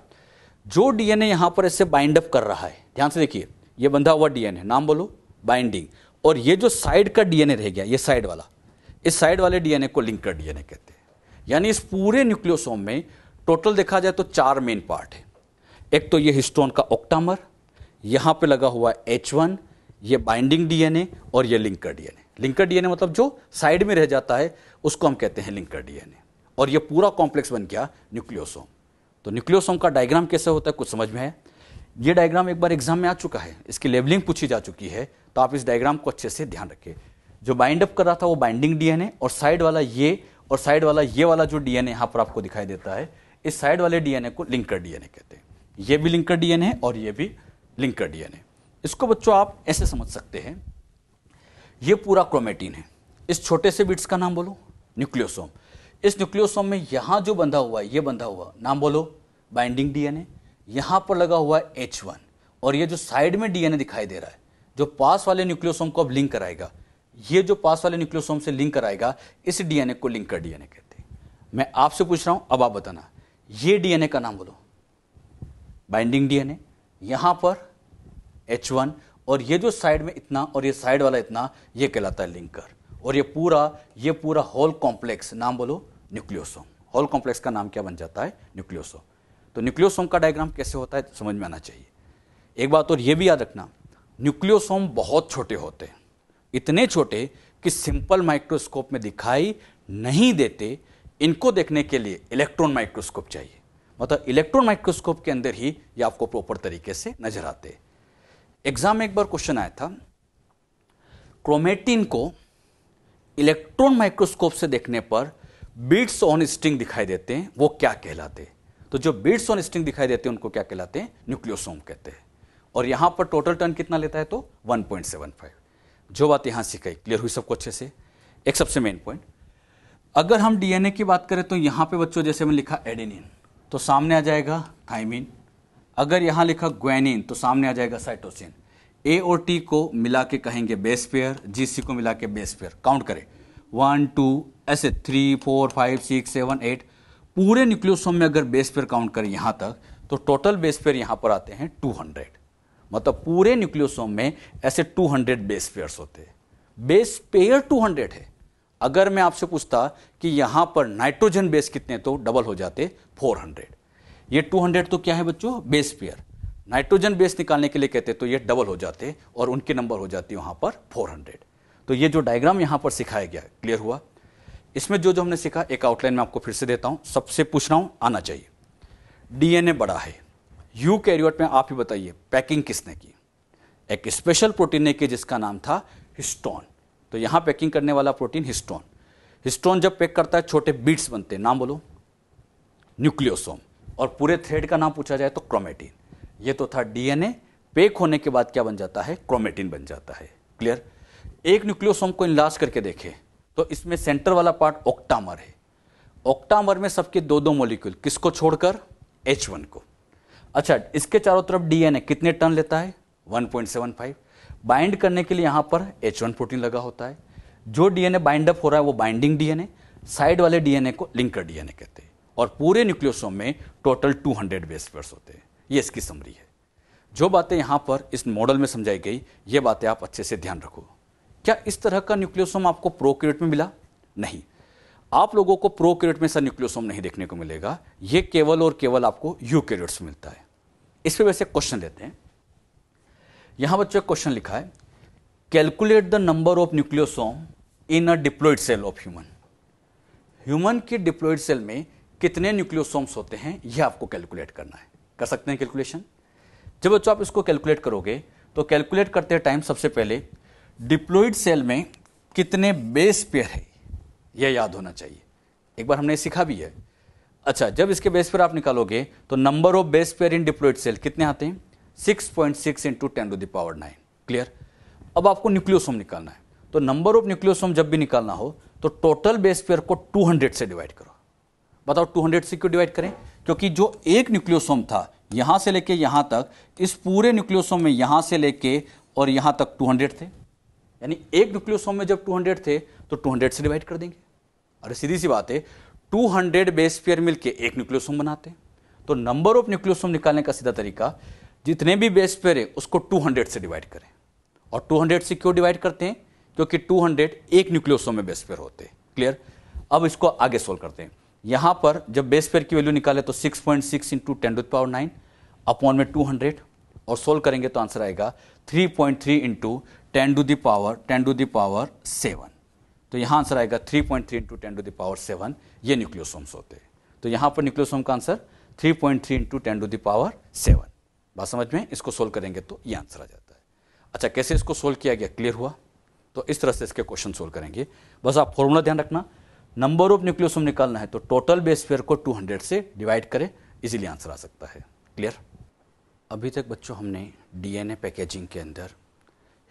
जो डीएनए यहां पर ऐसे बाइंड अप कर रहा है ध्यान से देखिए ये बंधा हुआ डीएनए नाम बोलो बाइंडिंग और ये जो साइड का डीएनए रह गया ये साइड वाला इस साइड वाले डीएनए को लिंकर डीएनए कहते हैं यानी इस पूरे न्यूक्लियोसोम में टोटल देखा जाए तो चार मेन पार्ट है एक तो ये हिस्टोन का ऑक्टामर यहां पे लगा हुआ एच वन ये बाइंडिंग डीएनए और ये लिंकर डीएनए लिंकर डीएनए मतलब जो साइड में रह जाता है उसको हम कहते हैं लिंकर डीएनए और ये पूरा कॉम्प्लेक्स बन गया न्यूक्लियोसोम तो न्यूक्लियोसोम का डायग्राम कैसे होता है कुछ समझ में है ये डायग्राम एक बार एग्जाम में आ चुका है इसकी लेबलिंग पूछी जा चुकी है तो आप इस डायग्राम को अच्छे से ध्यान रखें जो बाइंड अप कर रहा था वो बाइंडिंग डीएनए और साइड वाला ये और साइड वाला ये वाला जो डीएनए यहाँ पर आपको दिखाई देता है इस साइड वाले डीएनए को लिंकर डीएनए कहते हैं ये भी लिंकर डीएनए और ये भी लिंकर डीएनए इसको बच्चों आप ऐसे समझ सकते हैं ये पूरा क्रोमेटीन है इस छोटे से बिट्स का नाम बोलो न्यूक्लियोसोम इस न्यूक्लियोसोम में यहां जो बंधा हुआ है ये बंधा हुआ नाम बोलो बाइंडिंग डीएनए यहां पर लगा हुआ है एच वन और ये जो साइड में डीएनए दिखाई दे रहा है जो पास वाले न्यूक्लियोसोम को अब लिंक कराएगा ये जो पास वाले न्यूक्लियोसोम से लिंक कराएगा इस डीएनए को लिंक कर डीएनए कहते हैं मैं आपसे पूछ रहा हूं अब आप बताना ये डीएनए का नाम बोलो बाइंडिंग डीएनए यहां पर एच वन और ये जो साइड में इतना और ये साइड वाला इतना ये कहलाता है लिंकर और ये पूरा ये पूरा होल कॉम्प्लेक्स नाम बोलो न्यूक्लियोसोम होल कॉम्प्लेक्स का नाम क्या बन जाता है न्यूक्लियोसोम तो न्यूक्लियोसोम का डायग्राम कैसे होता है तो समझ में आना चाहिए एक बात और ये भी याद रखना न्यूक्लियोसोम बहुत छोटे होते हैं इतने छोटे कि सिंपल माइक्रोस्कोप में दिखाई नहीं देते इनको देखने के लिए इलेक्ट्रॉन माइक्रोस्कोप चाहिए मतलब इलेक्ट्रॉन माइक्रोस्कोप के अंदर ही ये आपको प्रॉपर तरीके से नजर आते हैं एग्जाम में एक बार क्वेश्चन आया था क्रोमेटिन को इलेक्ट्रॉन माइक्रोस्कोप से देखने पर बीट्स ऑन स्ट्रिंग दिखाई देते हैं वो क्या कहलाते तो जो बीट्स ऑन स्ट्रिंग दिखाई देते हैं उनको क्या कहलाते हैं न्यूक्लियोसोम कहते हैं और यहां पर टोटल टर्न कितना लेता है तो 1.75 जो बात यहां सीख क्लियर हुई सबको अच्छे से एक सबसे मेन पॉइंट अगर हम डीएनए की बात करें तो यहां पे बच्चों जैसे मैंने लिखा एडेनिन तो सामने आ जाएगा थाइमिन अगर यहां लिखा ग्वेनिन तो सामने आ जाएगा साइटोसिन ए और टी को मिला के कहेंगे बेस पेयर जी सी को मिला के बेस पेयर काउंट करें वन टू ऐसे three four five six seven eight पूरे न्यूक्लियोसोम में अगर बेस पेयर काउंट करें यहाँ तक तो टोटल बेस पेयर यहाँ पर आते हैं टू हंड्रेड मतलब पूरे न्यूक्लियोसोम में ऐसे टू हंड्रेड बेस पेयर्स होते हैं बेस पेयर टू हंड्रेड है अगर मैं आपसे पूछता कि यहाँ पर नाइट्रोजन बेस कितने तो डबल हो जाते फोर हंड्रेड ये 200 तो क्या है बच्चों बेस पेयर नाइट्रोजन बेस निकालने के लिए कहते तो ये डबल हो जाते और उनके नंबर हो जाती वहां पर 400 तो ये जो डायग्राम यहां पर सिखाया गया क्लियर हुआ इसमें जो जो हमने सीखा एक आउटलाइन में आपको फिर से देता हूं सबसे पूछ रहा हूं आना चाहिए डीएनए बड़ा है यू कैरियोट में आप ही बताइए पैकिंग किसने की एक स्पेशल प्रोटीन ने की जिसका नाम था हिस्टोन तो यहां पैकिंग करने वाला प्रोटीन हिस्टोन हिस्टोन जब पैक करता है छोटे बीट्स बनते हैं नाम बोलो न्यूक्लियोसोम और पूरे थ्रेड का नाम पूछा जाए तो क्रोमेटिन ये तो था डीएनए पेक होने के बाद क्या बन जाता है क्रोमेटिन बन जाता है क्लियर एक न्यूक्लियोसोम को इनलाज करके देखें तो इसमें सेंटर वाला पार्ट ऑक्टामर है ऑक्टामर में सबके दो दो मोलिक्यूल किसको छोड़कर एच वन को अच्छा इसके चारों तरफ डीएनए कितने टर्न लेता है 1.75 बाइंड करने के लिए यहाँ पर एच वन प्रोटीन लगा होता है जो डीएनए बाइंड अप हो रहा है वो बाइंडिंग डीएनए साइड वाले डीएनए को लिंकर डीएनए कहते हैं और पूरे न्यूक्लियोसोम में टोटल 200 बेस्ट पेयर्स होते हैं ये इसकी समरी है जो बातें यहाँ पर इस मॉडल में समझाई गई ये बातें आप अच्छे से ध्यान रखो क्या इस तरह का न्यूक्लियोसोम आपको प्रोक्रिएट में मिला नहीं आप लोगों को प्रोक्रिएट में ऐसा न्यूक्लियोसोम नहीं देखने को मिलेगा ये केवल और केवल आपको यू में मिलता है इस पर वैसे क्वेश्चन लेते हैं यहाँ बच्चों क्वेश्चन लिखा है calculate the number of nucleosome in a diploid cell of human human की डिप्लोइड सेल में कितने न्यूक्लियोसोम्स होते हैं यह आपको कैलकुलेट करना है कर सकते हैं कैलकुलेशन जब बच्चों आप इसको कैलकुलेट करोगे तो कैलकुलेट करते टाइम सबसे पहले डिप्लोइड सेल में कितने बेस पेयर है यह याद होना चाहिए एक बार हमने सीखा भी है अच्छा जब इसके बेस पेयर आप निकालोगे तो number of base pair in diploid cell कितने आते हैं six point six into ten to the power nine clear अब आपको न्यूक्लियोसोम निकालना है तो नंबर ऑफ न्यूक्लियोसोम जब भी निकालना हो तो टोटल बेस पेयर को हंड्रेड से डिवाइड करो बताओ 200 से क्यों डिवाइड करें क्योंकि जो एक न्यूक्लियोसोम था यहां से लेके यहां तक इस पूरे न्यूक्लियोसोम में यहां से लेके और यहां तक 200 थे यानी एक न्यूक्लियोसोम में जब 200 थे तो 200 से डिवाइड कर देंगे अरे सीधी सी बात है 200 बेस पेयर मिलकर एक न्यूक्लियोसोम बनाते हैं तो नंबर ऑफ न्यूक्लियोसोम निकालने का सीधा तरीका जितने भी बेस पेयर है उसको हंड्रेड से डिवाइड करें और हंड्रेड से क्यों डिवाइड करते हैं क्योंकि 200 एक न्यूक्लियोसोम में बेस पेयर होते हैं क्लियर अब इसको आगे सोल्व करते हैं यहां पर जब बेस पेयर की वैल्यू निकाले तो 6.6 point six into ten to power nine upon में 200 और सोल्व करेंगे तो आंसर आएगा 3.3 point three into ten to the power ten to the power seven तो यहाँ आंसर आएगा 3.3 point three into ten to the power seven ये न्यूक्लियोसोम्स होते हैं तो यहां पर न्यूक्लियोसोम का answer 3.3 point three into ten to the power seven बात समझ में इसको सोल्व करेंगे तो ये आंसर आ जाता है अच्छा कैसे इसको सोल्व किया गया क्लियर हुआ तो इस तरह से इसके क्वेश्चन सोल्व करेंगे बस आप फॉर्मूला ध्यान रखना नंबर ऑफ न्यूक्लियोसोम निकालना है तो टोटल बेस पेयर को 200 से डिवाइड करें इजीली आंसर आ सकता है क्लियर अभी तक बच्चों हमने डीएनए पैकेजिंग के अंदर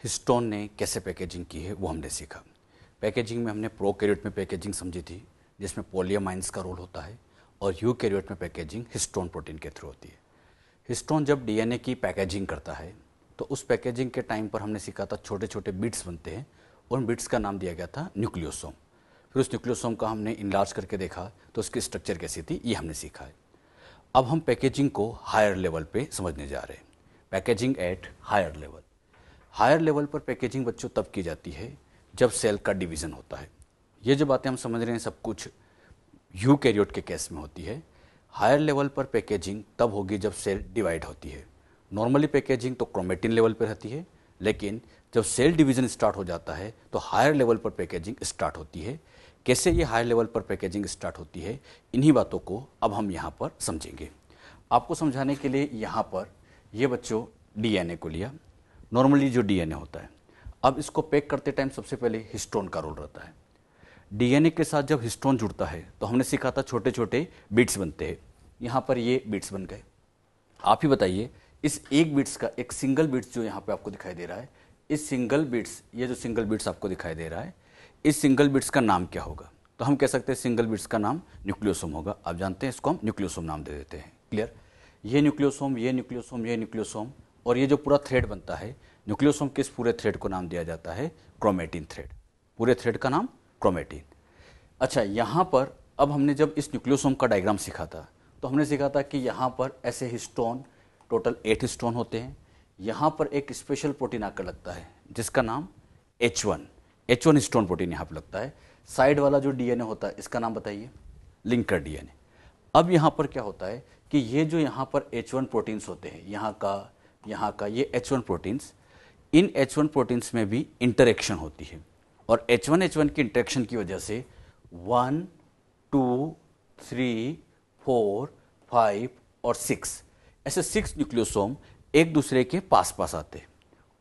हिस्टोन ने कैसे पैकेजिंग की है वो हमने सीखा पैकेजिंग में हमने प्रो में पैकेजिंग समझी थी जिसमें पोलियोमाइंस का रोल होता है और यू कैरियट में पैकेजिंग हिस्टोन प्रोटीन के थ्रू होती है हिस्टोन जब डीएनए की पैकेजिंग करता है तो उस पैकेजिंग के टाइम पर हमने सीखा था छोटे छोटे बिट्स बनते हैं उन बिट्स का नाम दिया गया था न्यूक्लियोसोम फिर उस न्यूक्लियोसोम का हमने इनलार्ज करके देखा तो उसकी स्ट्रक्चर कैसी थी ये हमने सीखा है अब हम पैकेजिंग को हायर लेवल पे समझने जा रहे हैं packaging at higher level higher level पर पैकेजिंग बच्चों तब की जाती है जब सेल का डिवीज़न होता है ये जो बातें हम समझ रहे हैं सब कुछ यू कैरियोट के केस में होती है हायर लेवल पर पैकेजिंग तब होगी जब सेल डिवाइड होती है नॉर्मली पैकेजिंग तो क्रोमेटिन लेवल पर रहती है लेकिन जब सेल डिवीज़न स्टार्ट हो जाता है तो हायर लेवल पर पैकेजिंग स्टार्ट होती है कैसे ये हाई लेवल पर पैकेजिंग स्टार्ट होती है इन्हीं बातों को अब हम यहाँ पर समझेंगे आपको समझाने के लिए यहाँ पर ये बच्चों डीएनए को लिया नॉर्मली जो डीएनए होता है अब इसको पैक करते टाइम सबसे पहले हिस्टोन का रोल रहता है डीएनए के साथ जब हिस्टोन जुड़ता है तो हमने सीखा था छोटे छोटे बीट्स बनते हैं यहाँ पर ये बीट्स बन गए आप ही बताइए इस एक बीट्स का एक सिंगल बीट्स जो यहाँ पे आपको दिखाई दे रहा है इस सिंगल बीट्स ये जो सिंगल बीट्स आपको दिखाई दे रहा है इस सिंगल बिट्स का नाम क्या होगा तो हम कह सकते हैं सिंगल बिट्स का नाम न्यूक्लियोसोम होगा आप जानते हैं इसको हम न्यूक्लियोसोम नाम दे देते हैं क्लियर ये न्यूक्लियोसोम ये न्यूक्लियोसोम ये न्यूक्लियोसोम और ये जो पूरा थ्रेड बनता है न्यूक्लियोसोम किस पूरे थ्रेड को नाम दिया जाता है क्रोमेटिन थ्रेड पूरे थ्रेड का नाम क्रोमेटिन अच्छा यहाँ पर अब हमने जब इस न्यूक्लियोसोम का डायग्राम सीखा था तो हमने सीखा था कि यहाँ पर ऐसे हिस्टोन टोटल एट हिस्टोन होते हैं यहाँ पर एक स्पेशल प्रोटीन आकर लगता है जिसका नाम H one H one histone protein यहाँ पर लगता है साइड वाला जो डीएनए होता है इसका नाम बताइए लिंकर डीएनए अब यहाँ पर क्या होता है कि ये जो यहाँ पर एच वन प्रोटीन्स होते हैं यहाँ का यहाँ का ये एच वन प्रोटीन्स इन एच वन प्रोटीन्स में भी इंटरेक्शन होती है और एच वन एच वन की इंटरेक्शन की वजह से one two three four five और सिक्स ऐसे सिक्स न्यूक्लियोसोम एक दूसरे के पास पास आते हैं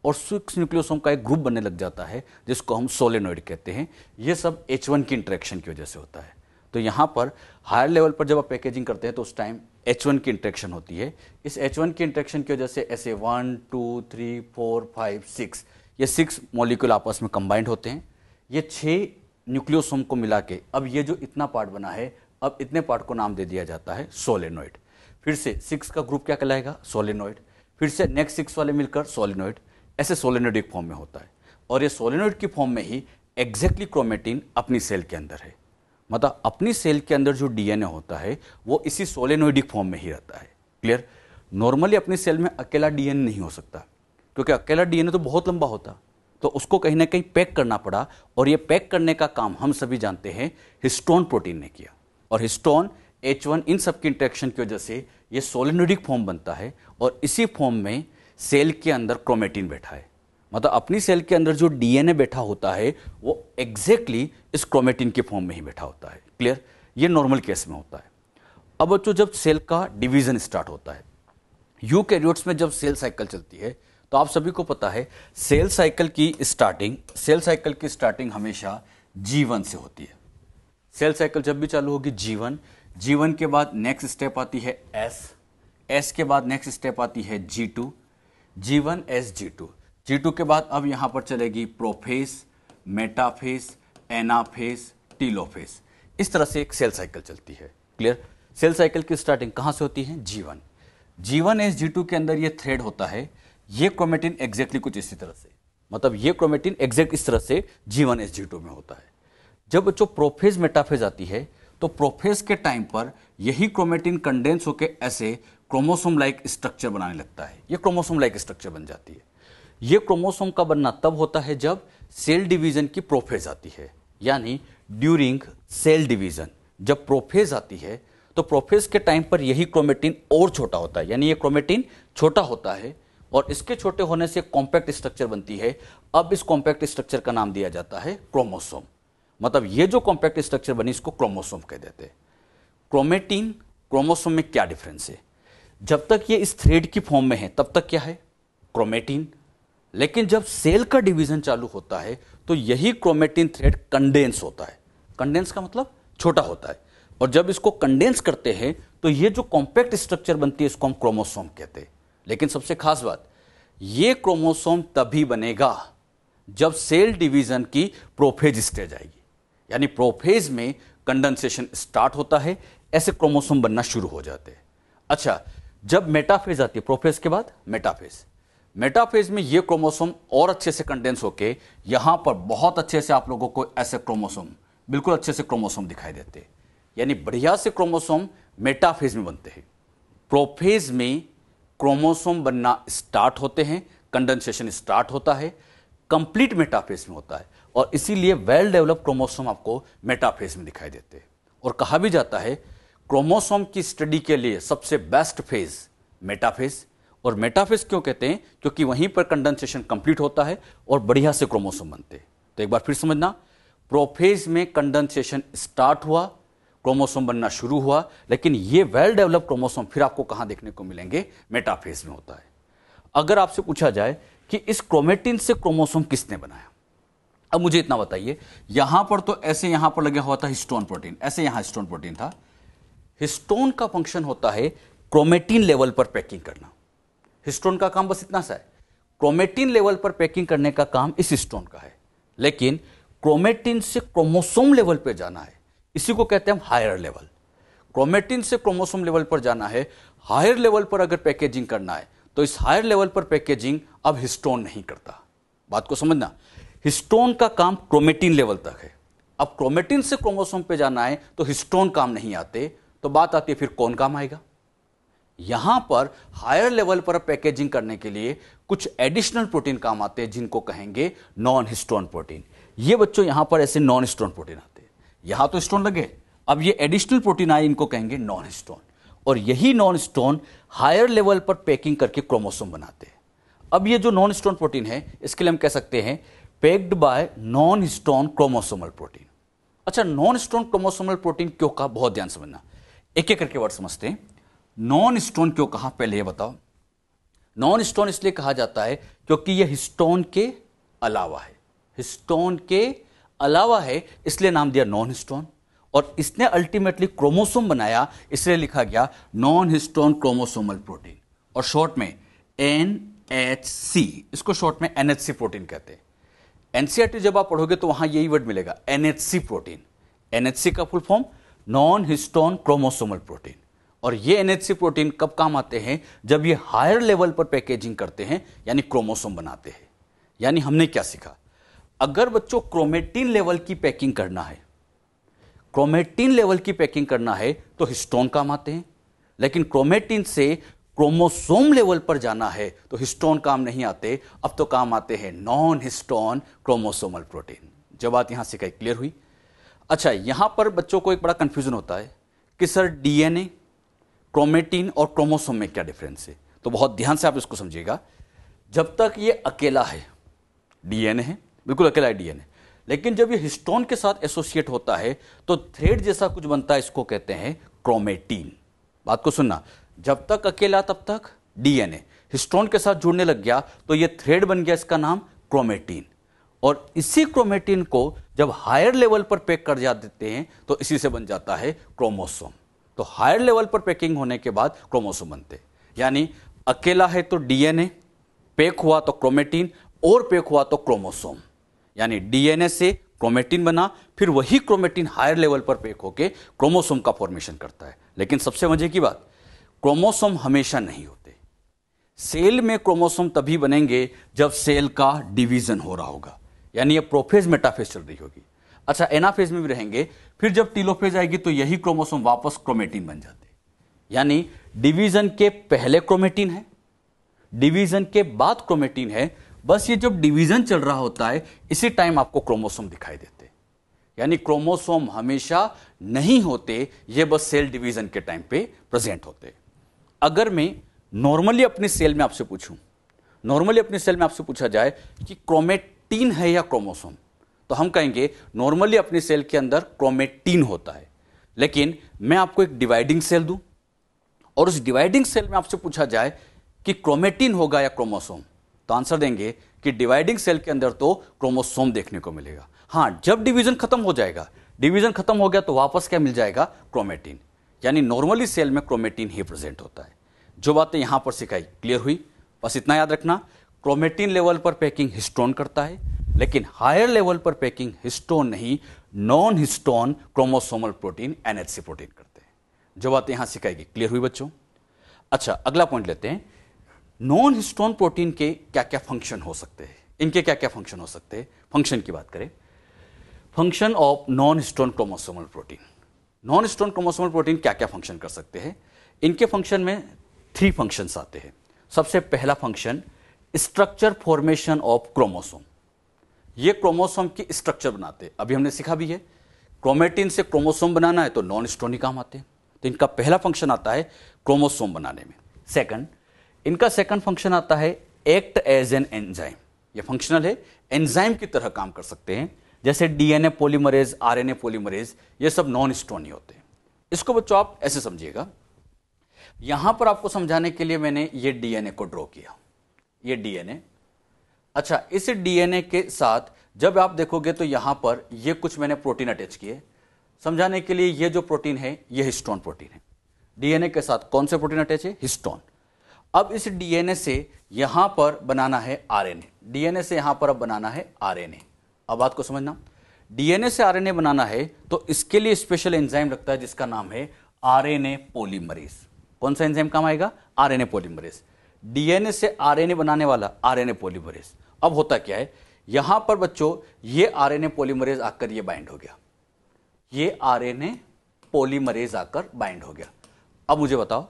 और सिक्स न्यूक्लियोसोम का एक ग्रुप बनने लग जाता है जिसको हम सोलेनोइड कहते हैं ये सब एच वन की इंट्रैक्शन की वजह से होता है तो यहाँ पर हायर लेवल पर जब आप पैकेजिंग करते हैं तो उस टाइम एच वन की इंट्रैक्शन होती है इस एच वन की इंट्रैक्शन की वजह से ऐसे one two three four five six ये सिक्स मॉलिक्यूल आपस में कंबाइंड होते हैं ये छः न्यूक्लियोसोम को मिला के अब ये जो इतना पार्ट बना है अब इतने पार्ट को नाम दे दिया जाता है सोलेनोइड फिर से सिक्स का ग्रुप क्या कहलाएगा सोलेनोइड फिर से नेक्स्ट सिक्स वाले मिलकर सोलेनोइड ऐसे सोलेनोइडिक फॉर्म में होता है और ये सोलेनोइड की फॉर्म में ही एग्जैक्टली क्रोमेटिन अपनी सेल के अंदर है मतलब अपनी सेल के अंदर जो डीएनए होता है वो इसी सोलेनोइडिक फॉर्म में ही रहता है क्लियर नॉर्मली अपनी सेल में अकेला डीएनए नहीं हो सकता क्योंकि अकेला डीएनए तो बहुत लंबा होता तो उसको कहीं ना कहीं पैक करना पड़ा और ये पैक करने का काम हम सभी जानते हैं हिस्टोन प्रोटीन ने किया और हिस्टोन एच वन इन सब की इंट्रैक्शन की वजह से ये सोलिनोडिक फॉर्म बनता है और इसी फॉर्म में सेल के अंदर क्रोमेटिन बैठा है मतलब अपनी सेल के अंदर जो डीएनए बैठा होता है वो एग्जैक्टली exactly इस क्रोमेटिन के फॉर्म में ही बैठा होता है क्लियर ये नॉर्मल केस में होता है अब बच्चों जब सेल का डिवीजन स्टार्ट होता है यू में जब सेल साइकिल चलती है तो आप सभी को पता है सेल साइकिल की स्टार्टिंग सेल साइकिल की स्टार्टिंग हमेशा जीवन से होती है सेल साइकिल जब भी चालू होगी जीवन जीवन के बाद नेक्स्ट स्टेप आती है एस एस के बाद नेक्स्ट स्टेप आती है G two G one S G two G two के बाद अब यहाँ पर चलेगी प्रोफेस मेटाफेस एनाफेस टीलोफेस इस तरह से एक सेल साइकिल चलती है क्लियर सेल साइकिल की स्टार्टिंग कहाँ से होती है G one G one S G two के अंदर ये थ्रेड होता है ये क्रोमेटिन एग्जैक्टली कुछ इसी तरह से मतलब ये क्रोमेटिन एग्जैक्ट इस तरह से G one S G two में होता है जब जो प्रोफेज मेटाफेज आती है तो प्रोफेज के टाइम पर यही क्रोमेटिन कंडेंस होकर ऐसे क्रोमोसोम लाइक स्ट्रक्चर बनाने लगता है ये क्रोमोसोम लाइक स्ट्रक्चर बन जाती है ये क्रोमोसोम का बनना तब होता है जब सेल डिवीजन की प्रोफेज आती है यानी ड्यूरिंग सेल डिवीजन जब प्रोफेज आती है तो प्रोफेज के टाइम पर यही क्रोमेटिन और छोटा होता है यानी ये क्रोमेटिन छोटा होता है और इसके छोटे होने से कॉम्पैक्ट स्ट्रक्चर बनती है अब इस कॉम्पैक्ट स्ट्रक्चर का नाम दिया जाता है क्रोमोसोम मतलब ये जो कॉम्पैक्ट स्ट्रक्चर बनी इसको क्रोमोसोम कह देते हैं क्रोमेटिन क्रोमोसोम में क्या डिफरेंस है जब तक ये इस थ्रेड की फॉर्म में है तब तक क्या है क्रोमेटिन लेकिन जब सेल का डिवीजन चालू होता है तो यही क्रोमेटिन थ्रेड कंडेंस होता है कंडेंस का मतलब छोटा होता है और जब इसको कंडेंस करते हैं तो ये जो कॉम्पैक्ट स्ट्रक्चर बनती है इसको हम क्रोमोसोम कहते हैं लेकिन सबसे खास बात ये क्रोमोसोम तभी बनेगा जब सेल डिवीजन की प्रोफेज स्टेज आएगी यानी प्रोफेज में कंडेंसेशन स्टार्ट होता है ऐसे क्रोमोसोम बनना शुरू हो जाते हैं अच्छा जब मेटाफेज आती है प्रोफेज के बाद मेटाफेज मेटाफेज में ये क्रोमोसोम और अच्छे से कंडेंस होके यहां पर बहुत अच्छे से आप लोगों को ऐसे क्रोमोसोम बिल्कुल अच्छे से क्रोमोसोम दिखाई देते यानी बढ़िया से क्रोमोसोम मेटाफेज में बनते हैं प्रोफेज में क्रोमोसोम बनना स्टार्ट होते हैं कंडेंसेशन स्टार्ट होता है कंप्लीट मेटाफेज में होता है और इसीलिए वेल डेवलप क्रोमोसोम आपको मेटाफेज में दिखाई देते हैं और कहा भी जाता है क्रोमोसोम की स्टडी के लिए सबसे बेस्ट फेज मेटाफेज और मेटाफेज क्यों कहते हैं क्योंकि वहीं पर कंडेंसेशन कंप्लीट होता है और बढ़िया से क्रोमोसोम बनते हैं तो एक बार फिर समझना प्रोफेज में कंडेंसेशन स्टार्ट हुआ क्रोमोसोम बनना शुरू हुआ लेकिन ये वेल डेवलप क्रोमोसोम फिर आपको कहाँ देखने को मिलेंगे मेटाफेज में होता है अगर आपसे पूछा जाए कि इस क्रोमेटिन से क्रोमोसोम किसने बनाया अब मुझे इतना बताइए यहां पर तो ऐसे यहां पर लगा हुआ था हिस्टोन प्रोटीन ऐसे यहां हिस्टोन प्रोटीन था हिस्टोन का फंक्शन होता है क्रोमेटीन लेवल पर पैकिंग करना हिस्टोन का काम बस इतना सा है क्रोमेटीन लेवल पर पैकिंग करने का काम इस हिस्टोन का है लेकिन क्रोमेटिन से क्रोमोसोम लेवल पर जाना है इसी को कहते हैं हम हायर लेवल क्रोमेटिन से क्रोमोसोम लेवल पर जाना है हायर लेवल पर अगर पैकेजिंग करना है तो इस हायर लेवल पर पैकेजिंग अब हिस्टोन नहीं करता बात को समझना हिस्टोन का काम क्रोमेटिन लेवल तक है अब क्रोमेटिन से क्रोमोसोम पे जाना है तो हिस्टोन काम नहीं आते तो बात आती है फिर कौन काम आएगा यहां पर हायर लेवल पर पैकेजिंग करने के लिए कुछ एडिशनल प्रोटीन काम आते हैं जिनको कहेंगे नॉन हिस्टोन प्रोटीन ये बच्चों यहां पर ऐसे नॉन स्टोन प्रोटीन आते हैं यहां तो स्टोन लगे अब ये एडिशनल प्रोटीन आए इनको कहेंगे नॉन हिस्टोन और यही नॉन स्टोन हायर लेवल पर पैकिंग करके क्रोमोसोम बनाते हैं अब ये जो नॉन स्टोन प्रोटीन है इसके लिए हम कह सकते हैं packed by non histone chromosomal protein अच्छा नॉन स्टोन क्रोमोसोमल प्रोटीन क्यों का बहुत ध्यान समझना एक एक करके वर्ड समझते हैं नॉन स्टोन क्यों कहा पहले ये बताओ नॉन स्टोन इसलिए कहा जाता है क्योंकि यह हिस्टोन के अलावा है हिस्टोन के अलावा है इसलिए नाम दिया नॉन हिस्टोन और इसने अल्टीमेटली क्रोमोसोम बनाया इसलिए लिखा गया नॉन हिस्टोन क्रोमोसोमल प्रोटीन और शॉर्ट में एन एच सी इसको शॉर्ट में एन एच सी प्रोटीन कहते हैं एनसीआरटी e जब आप पढ़ोगे तो वहां यही वर्ड मिलेगा N H C protein N H C का full form non histone chromosomal protein और ये एनएचसी प्रोटीन कब काम आते हैं जब ये हायर लेवल पर पैकेजिंग करते हैं यानी क्रोमोसोम बनाते हैं यानी हमने क्या सीखा अगर बच्चों क्रोमेटिन लेवल की पैकिंग करना है क्रोमेटिन लेवल की पैकिंग करना है तो हिस्टोन काम आते हैं लेकिन क्रोमेटिन से क्रोमोसोम लेवल पर जाना है तो हिस्टोन काम नहीं आते अब तो काम आते हैं नॉन हिस्टोन क्रोमोसोमल प्रोटीन जब बात यहां से कहीं क्लियर हुई अच्छा यहाँ पर बच्चों को एक बड़ा कन्फ्यूज़न होता है कि सर डीएनए क्रोमेटीन और क्रोमोसोम में क्या डिफरेंस है तो बहुत ध्यान से आप इसको समझिएगा जब तक ये अकेला है डीएनए है बिल्कुल अकेला है डीएनए लेकिन जब ये हिस्टोन के साथ एसोसिएट होता है तो थ्रेड जैसा कुछ बनता है इसको कहते हैं क्रोमेटीन बात को सुनना जब तक अकेला तब तक डीएनए हिस्टोन के साथ जुड़ने लग गया तो ये थ्रेड बन गया इसका नाम क्रोमेटीन और इसी क्रोमेटिन को जब हायर लेवल पर पैक कर जा देते हैं तो इसी से बन जाता है क्रोमोसोम तो हायर लेवल पर पैकिंग होने के बाद क्रोमोसोम बनते यानी अकेला है तो डीएनए पैक हुआ तो क्रोमेटिन और पैक हुआ तो क्रोमोसोम यानी डीएनए से क्रोमेटिन बना फिर वही क्रोमेटिन हायर लेवल पर पैक होकर क्रोमोसोम का फॉर्मेशन करता है लेकिन सबसे मजे की बात क्रोमोसोम हमेशा नहीं होते सेल में क्रोमोसोम तभी बनेंगे जब सेल का डिवीजन हो रहा होगा यानी ये प्रोफेज मेटाफेज चल रही होगी अच्छा एनाफेज में भी रहेंगे फिर जब टीलोफेज आएगी तो यही क्रोमोसोम वापस क्रोमेटिन बन जाते यानी डिवीजन के पहले क्रोमेटिन है डिवीजन के बाद क्रोमेटिन है बस ये जब डिवीजन चल रहा होता है इसी टाइम आपको क्रोमोसोम दिखाई देते यानी क्रोमोसोम हमेशा नहीं होते ये बस सेल डिवीजन के टाइम पे प्रेजेंट होते अगर मैं नॉर्मली अपनी सेल में आपसे पूछूं नॉर्मली अपनी सेल में आपसे पूछा जाए कि क्रोमेट क्रोमेटीन है या क्रोमोसोम तो हम कहेंगे नॉर्मली अपने सेल के अंदर क्रोमेटीन होता है लेकिन मैं आपको एक डिवाइडिंग सेल दूं और उस डिवाइडिंग सेल में आपसे पूछा जाए कि क्रोमेटीन होगा या क्रोमोसोम तो आंसर देंगे कि डिवाइडिंग सेल के अंदर तो क्रोमोसोम देखने को मिलेगा हाँ जब डिवीजन खत्म हो जाएगा डिवीजन खत्म हो गया तो वापस क्या मिल जाएगा क्रोमेटीन यानी नॉर्मली सेल में क्रोमेटीन ही प्रेजेंट होता है जो बातें यहां पर सिखाई क्लियर हुई बस इतना याद रखना क्रोमेटिन लेवल पर पैकिंग हिस्टोन करता है लेकिन हायर लेवल पर पैकिंग हिस्टोन नहीं non histone chromosomal protein NHC protein करते हैं जो बात यहां सिखाएगी क्लियर हुई बच्चों अच्छा अगला पॉइंट लेते हैं नॉन हिस्टोन प्रोटीन के क्या क्या फंक्शन हो सकते हैं इनके क्या क्या फंक्शन हो सकते हैं फंक्शन की बात करें function of non histone chromosomal protein non histone chromosomal protein क्या क्या फंक्शन कर सकते हैं इनके फंक्शन में थ्री फंक्शंस आते हैं सबसे पहला function structure formation of chromosome ये क्रोमोसोम की स्ट्रक्चर बनाते हैं अभी हमने सीखा भी है क्रोमेटिन से क्रोमोसोम बनाना है तो नॉन स्टोनी काम आते हैं तो इनका पहला फंक्शन आता है क्रोमोसोम बनाने में सेकंड इनका सेकंड फंक्शन आता है एक्ट एज एन एंजाइम ये फंक्शनल है एंजाइम की तरह काम कर सकते हैं जैसे डीएनए पॉलीमरेज आरएनए पॉलीमरेज ये सब नॉन स्टोनी होते हैं इसको बच्चों आप ऐसे समझिएगा यहां पर आपको समझाने के लिए मैंने ये डीएनए को ड्रॉ किया ये डीएनए अच्छा इस डीएनए के साथ जब आप देखोगे तो यहां पर ये कुछ मैंने प्रोटीन अटैच किए समझाने के लिए ये जो प्रोटीन है ये हिस्टोन प्रोटीन है डीएनए के साथ कौन से प्रोटीन अटैच है हिस्टोन अब इस डीएनए से यहां पर बनाना है आरएनए डीएनए से यहां पर अब बनाना है आरएनए अब बात को समझना डीएनए से आरएनए बनाना है तो इसके लिए स्पेशल एंजाइम लगता है जिसका नाम है आरएनए पॉलीमरेज कौन सा एंजाइम काम आएगा आरएनए पॉलीमरेज डीएनए से आरएनए बनाने वाला आरएनए पॉलीमरेज अब होता क्या है यहां पर बच्चों ये आरएनए पॉलीमरेज आकर ये बाइंड हो गया ये आरएनए पॉलीमरेज आकर बाइंड हो गया अब मुझे बताओ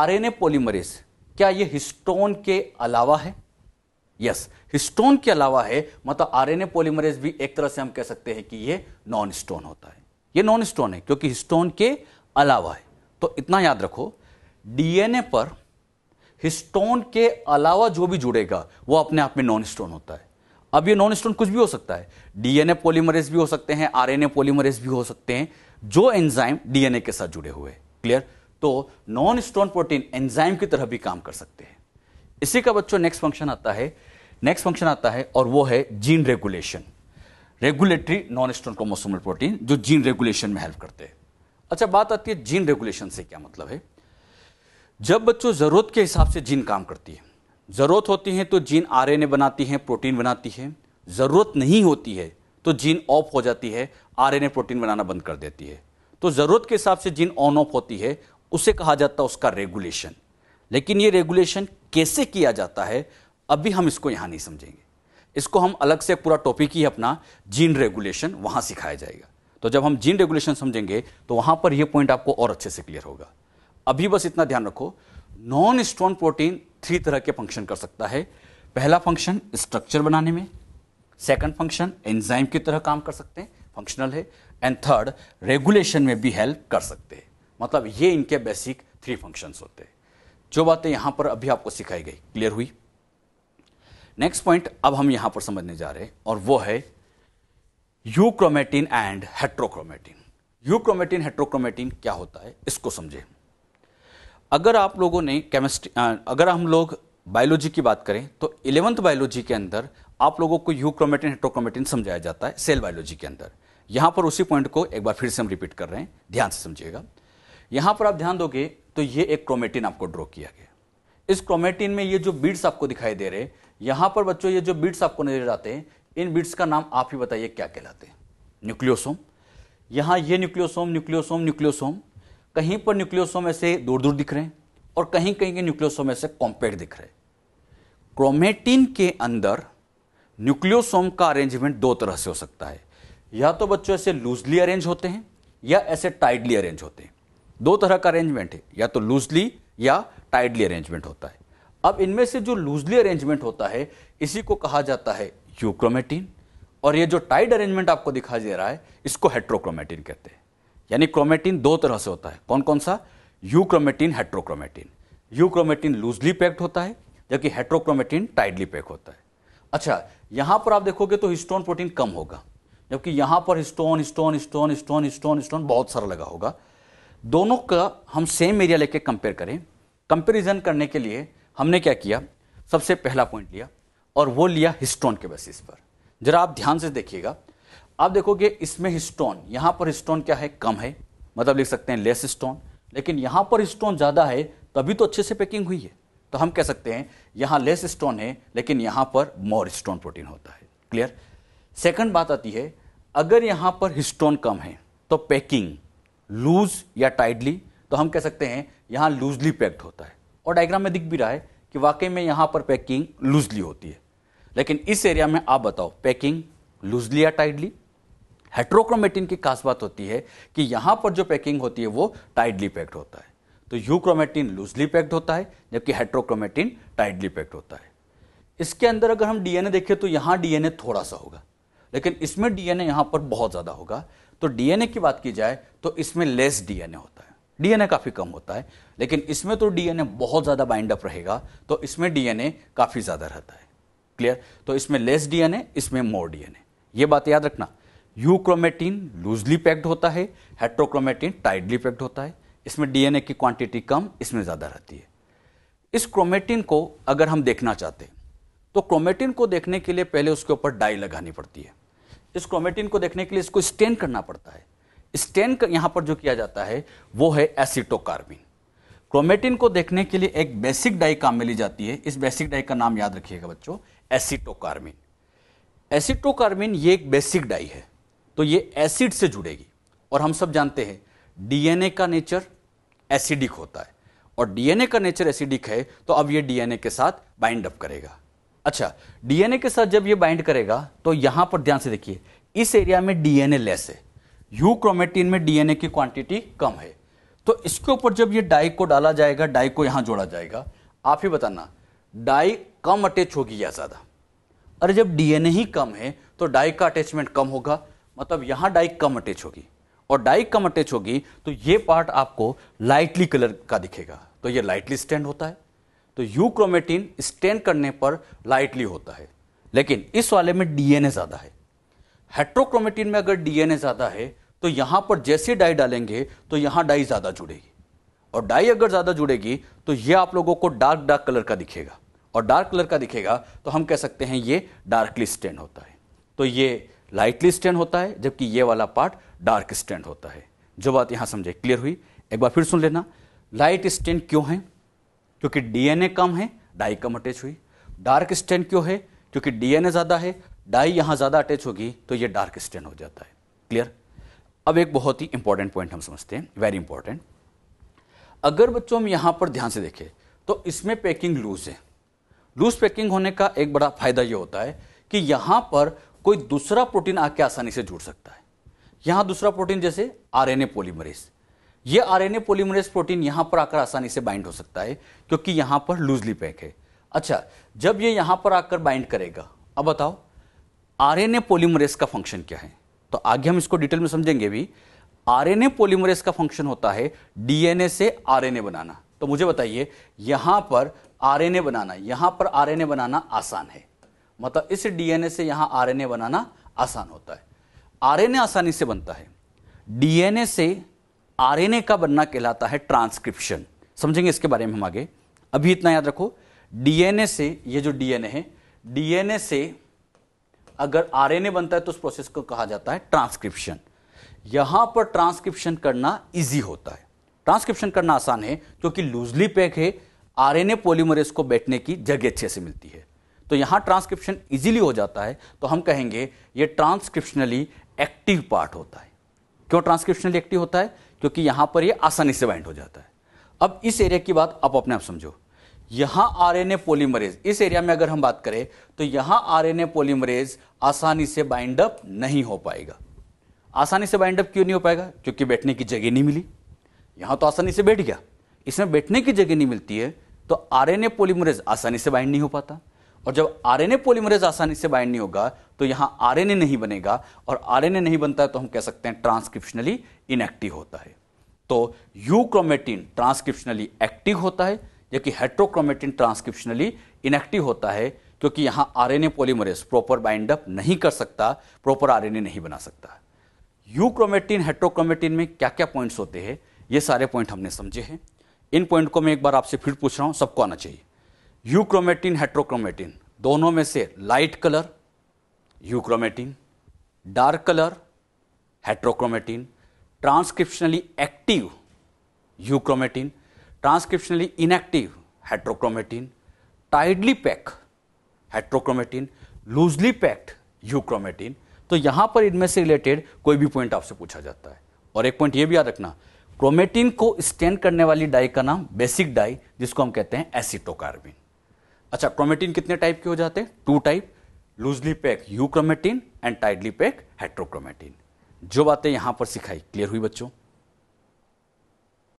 आरएनए पॉलीमरेज क्या ये हिस्टोन के अलावा है यस हिस्टोन के अलावा है मतलब आरएनए पॉलीमरेज भी एक तरह से हम कह सकते हैं कि ये नॉन स्टोन होता है ये नॉन स्टोन है क्योंकि हिस्टोन के अलावा है तो इतना याद रखो डीएनए पर स्टोन के अलावा जो भी जुड़ेगा वो अपने आप में नॉन स्टोन होता है अब ये नॉन स्टोन कुछ भी हो सकता है डीएनए पॉलीमरेज भी हो सकते हैं आरएनए पॉलीमरेज भी हो सकते हैं जो एंजाइम डीएनए के साथ जुड़े हुए क्लियर तो नॉन स्टोन प्रोटीन एंजाइम की तरह भी काम कर सकते हैं इसी का बच्चों नेक्स्ट फंक्शन आता है नेक्स्ट फंक्शन आता है और वो है gene regulation regulatory non histone chromosomal protein जो जीन रेगुलेशन में हेल्प करते हैं अच्छा बात आती है जीन रेगुलेशन से क्या मतलब है जब बच्चों ज़रूरत के हिसाब से जीन काम करती है ज़रूरत होती है तो जीन ए बनाती है प्रोटीन बनाती है ज़रूरत नहीं होती है तो जीन ऑफ हो जाती है आरएनए प्रोटीन बनाना बंद कर देती है तो ज़रूरत के हिसाब से जीन ऑन ऑफ होती है उसे कहा जाता है उसका रेगुलेशन लेकिन ये रेगुलेशन कैसे किया जाता है अभी हम इसको यहाँ नहीं समझेंगे इसको हम अलग से पूरा टॉपिक ही अपना जीन रेगुलेशन वहाँ सिखाया जाएगा तो जब हम जीन रेगुलेशन समझेंगे तो वहाँ पर यह पॉइंट आपको और अच्छे से क्लियर होगा अभी बस इतना ध्यान रखो नॉन स्टोन प्रोटीन थ्री तरह के फंक्शन कर सकता है पहला फंक्शन स्ट्रक्चर बनाने में सेकंड फंक्शन एंजाइम की तरह काम कर सकते हैं फंक्शनल है एंड थर्ड रेगुलेशन में भी हेल्प कर सकते हैं मतलब ये इनके बेसिक थ्री फंक्शंस होते हैं जो बातें यहां पर अभी आपको सिखाई गई क्लियर हुई नेक्स्ट पॉइंट अब हम यहां पर समझने जा रहे हैं और वो है euchromatin and heterochromatin euchromatin heterochromatin क्या होता है इसको समझें अगर आप लोगों ने केमिस्ट्री अगर हम लोग बायोलॉजी की बात करें तो इलेवंथ बायोलॉजी के अंदर आप लोगों को यूक्रोमेटिन हेट्रोक्रोमेटिन समझाया जाता है सेल बायोलॉजी के अंदर यहां पर उसी पॉइंट को एक बार फिर से हम रिपीट कर रहे हैं ध्यान से समझिएगा यहां पर आप ध्यान दोगे तो ये एक क्रोमेटिन आपको ड्रॉ किया गया इस क्रोमेटिन में ये जो बीड्स आपको दिखाई दे रहे यहां यहाँ पर बच्चों ये जो बीड्स आपको नजर आते हैं इन बीड्स का नाम आप ही बताइए क्या कहलाते हैं न्यूक्लियोसोम यहाँ ये न्यूक्लियोसोम न्यूक्लियोसोम न्यूक्लियोसोम कहीं पर न्यूक्लियोसोम ऐसे दूर दूर दिख रहे हैं और कहीं कहीं के न्यूक्लियोसोम ऐसे कॉम्पैक्ट दिख रहे हैं क्रोमेटिन के अंदर न्यूक्लियोसोम का अरेंजमेंट दो तरह से हो सकता है या तो बच्चों ऐसे लूजली अरेंज होते हैं या ऐसे टाइडली अरेंज होते हैं दो तरह का अरेंजमेंट है या तो लूजली या टाइडली अरेंजमेंट होता है अब इनमें से जो लूजली अरेंजमेंट होता है इसी को कहा जाता है यूक्रोमेटिन और ये जो टाइड अरेंजमेंट आपको दिखाई दे रहा है इसको हेट्रोक्रोमेटिन कहते हैं यानी क्रोमेटिन दो तरह से होता है कौन कौन सा euchromatin heterochromatin euchromatin loosely packed होता है जबकि हेट्रोक्रोमेटिन टाइडली पैक होता है अच्छा यहां पर आप देखोगे तो हिस्टोन प्रोटीन कम होगा जबकि यहां पर histone histone histone histone histone histone बहुत सारा लगा होगा दोनों का हम सेम एरिया लेके कंपेयर करें कंपेरिजन करने के लिए हमने क्या किया सबसे पहला पॉइंट लिया और वो लिया हिस्टोन के बेसिस पर जरा आप ध्यान से देखिएगा आप देखोगे इसमें हिस्टोन यहाँ पर हिस्टोन क्या है कम है मतलब लिख सकते हैं लेस स्टोन लेकिन यहाँ पर स्टोन ज़्यादा है तभी तो अच्छे से पैकिंग हुई है तो हम कह सकते हैं यहाँ लेस स्टोन है लेकिन यहाँ पर मोर स्टोन प्रोटीन होता है क्लियर सेकंड बात आती है अगर यहाँ पर हिस्टोन कम है तो पैकिंग लूज या टाइटली तो हम कह सकते हैं यहाँ लूजली पैक्ड होता है और डायग्राम में दिख भी रहा है कि वाकई में यहाँ पर पैकिंग लूजली होती है लेकिन इस एरिया में आप बताओ पैकिंग लूजली या टाइटली हेट्रोक्रोमेटिन की खास बात होती है कि यहां पर जो पैकिंग होती है वो टाइडली पैक्ड होता है तो यूक्रोमेटिन लूजली पैक्ड होता है जबकि हेट्रोक्रोमेटिन टाइडली पैक्ड होता है इसके अंदर अगर हम डीएनए देखें तो यहां डीएनए थोड़ा सा होगा लेकिन इसमें डीएनए यहां पर बहुत ज़्यादा होगा तो डीएनए की बात की जाए तो इसमें लेस डीएनए होता है डीएनए काफ़ी कम होता है लेकिन इसमें तो डीएनए बहुत ज़्यादा बाइंड अप रहेगा तो इसमें डीएनए काफ़ी ज़्यादा रहता है क्लियर तो इसमें लेस डीएनए इसमें मोर डीएनए ये बात याद रखना यूक्रोमेटिन लूजली पैक्ड होता है हेट्रोक्रोमेटिन टाइडली पैक्ड होता है इसमें डीएनए की क्वांटिटी कम इसमें ज़्यादा रहती है इस क्रोमेटिन को अगर हम देखना चाहते हैं तो क्रोमेटिन को देखने के लिए पहले उसके ऊपर डाई लगानी पड़ती है इस क्रोमेटिन को देखने के लिए इसको स्टेन करना पड़ता है स्टेन यहाँ पर जो किया जाता है वो है एसिटोकार्बिन क्रोमेटिन को देखने के लिए एक बेसिक डाई काम में ली जाती है इस बेसिक डाई का नाम याद रखिएगा बच्चों एसिटोकार्बिन एसिटोकार्बिन ये एक बेसिक डाई है तो ये एसिड से जुड़ेगी और हम सब जानते हैं डीएनए का नेचर एसिडिक होता है और डीएनए का नेचर एसिडिक है तो अब ये डीएनए के साथ बाइंड अप करेगा अच्छा डीएनए के साथ जब ये बाइंड करेगा तो यहां पर ध्यान से देखिए इस एरिया में डीएनए लेस है यू क्रोमेटिन में डीएनए की क्वांटिटी कम है तो इसके ऊपर जब ये डाई को डाला जाएगा डाई को यहां जोड़ा जाएगा आप ही बताना डाई कम अटैच होगी या ज्यादा अरे जब डीएनए ही कम है तो डाई का अटैचमेंट कम होगा मतलब यहां डाइक कम अटैच होगी और डाइक कम अटैच होगी तो ये पार्ट आपको लाइटली कलर का दिखेगा तो ये लाइटली स्टैंड होता है तो यू क्रोमेटिन स्टैंड करने पर लाइटली होता है लेकिन इस वाले में डीएनए ज़्यादा है हेट्रोक्रोमेटिन में अगर डीएनए ज़्यादा है तो यहां पर जैसे डाई डालेंगे तो यहां डाई ज़्यादा जुड़ेगी और डाई अगर ज़्यादा जुड़ेगी तो ये आप लोगों को डार्क डार्क कलर का दिखेगा और डार्क कलर का दिखेगा तो हम कह सकते हैं ये डार्कली स्टैंड होता है तो ये लाइटली स्टैंड होता है जबकि ये वाला पार्ट डार्क स्टैंड होता है जो बात यहां समझे क्लियर हुई एक बार फिर सुन लेना लाइट स्टैंड क्यों है क्योंकि डीएनए कम है डाई कम अटैच हुई डार्क स्टैंड क्यों है क्योंकि डीएनए ज़्यादा है डाई यहां ज़्यादा अटैच होगी तो यह डार्क स्टैंड हो जाता है क्लियर अब एक बहुत ही इंपॉर्टेंट पॉइंट हम समझते हैं वेरी इंपॉर्टेंट अगर बच्चों हम यहां पर ध्यान से देखें तो इसमें पैकिंग लूज है लूज पैकिंग होने का एक बड़ा फायदा यह होता है कि यहां पर कोई दूसरा प्रोटीन आके आसानी से जुड़ सकता है यहां दूसरा प्रोटीन जैसे आरएनए पॉलीमरेज ये आरएनए पॉलीमरेज प्रोटीन यहां पर आकर आसानी से बाइंड हो सकता है क्योंकि यहां पर लूजली पैक है अच्छा जब ये यहां पर आकर बाइंड करेगा अब बताओ आरएनए पॉलीमरेज का फंक्शन क्या है तो आगे हम इसको डिटेल में समझेंगे भी आरएनए पॉलीमरेज का फंक्शन होता है डीएनए से आरएनए बनाना तो मुझे बताइए यहां पर आरएनए बनाना यहां पर आरएनए बनाना आसान है मतलब इस डीएनए से यहां आरएनए बनाना आसान होता है आरएनए आसानी से बनता है डीएनए से आरएनए का बनना कहलाता है ट्रांसक्रिप्शन समझेंगे इसके बारे में हम आगे अभी इतना याद रखो डीएनए से ये जो डीएनए है डीएनए से अगर आरएनए बनता है तो उस प्रोसेस को कहा जाता है ट्रांसक्रिप्शन यहां पर ट्रांसक्रिप्शन करना इजी होता है ट्रांसक्रिप्शन करना आसान है क्योंकि लूजली पैक है आरएनए पॉलीमरेज को बैठने की जगह अच्छे से मिलती है तो यहाँ ट्रांसक्रिप्शन इजीली हो जाता है तो हम कहेंगे ये ट्रांसक्रिप्शनली एक्टिव पार्ट होता है क्यों ट्रांसक्रिप्शनली एक्टिव होता है क्योंकि यहाँ पर ये आसानी से बाइंड हो जाता है अब इस एरिया की बात आप अपने आप समझो यहाँ आर एन ए पोलीमरेज इस एरिया में अगर हम बात करें तो यहाँ आर एन ए पोलीमरेज आसानी से बाइंड अप नहीं हो पाएगा आसानी से बाइंड अप क्यों नहीं हो पाएगा क्योंकि बैठने की जगह नहीं मिली यहाँ तो आसानी से बैठ गया इसमें बैठने की जगह नहीं मिलती है तो आर एन ए पोलीमरेज आसानी से बाइंड नहीं हो पाता और जब आरएनए पॉलीमरेज आसानी से बाइंड नहीं होगा तो यहां आरएनए नहीं बनेगा और आरएनए नहीं बनता है तो हम कह सकते हैं ट्रांसक्रिप्शनली इनएक्टिव होता है तो यू क्रोमेटिन ट्रांसक्रिप्शनली एक्टिव होता है जबकि हेट्रोक्रोमेटिन ट्रांसक्रिप्शनली इनएक्टिव होता है क्योंकि यहां R N polymerase proper bind up नहीं कर सकता प्रॉपर आर नहीं बना सकता यू क्रोमेटिन हेट्रोक्रोमेटिन में क्या क्या पॉइंट्स होते हैं ये सारे पॉइंट हमने समझे हैं इन पॉइंट को मैं एक बार आपसे फिर पूछ रहा हूं सबको आना चाहिए यूक्रोमेटिन हेट्रोक्रोमेटिन दोनों में से light colour euchromatin dark colour heterochromatin transcriptionally active euchromatin transcriptionally inactive heterochromatin tightly pack heterochromatin loosely packed euchromatin तो यहाँ पर इनमें से रिलेटेड कोई भी पॉइंट आपसे पूछा जाता है और एक पॉइंट ये भी याद रखना क्रोमेटिन को स्टैंड करने वाली डाई का नाम बेसिक डाई जिसको हम कहते हैं एसिटोकार्बिन अच्छा क्रोमेटिन कितने टाइप के हो जाते हैं two type loosely pack euchromatin and tightly pack heterochromatin जो बातें यहां पर सिखाई क्लियर हुई बच्चों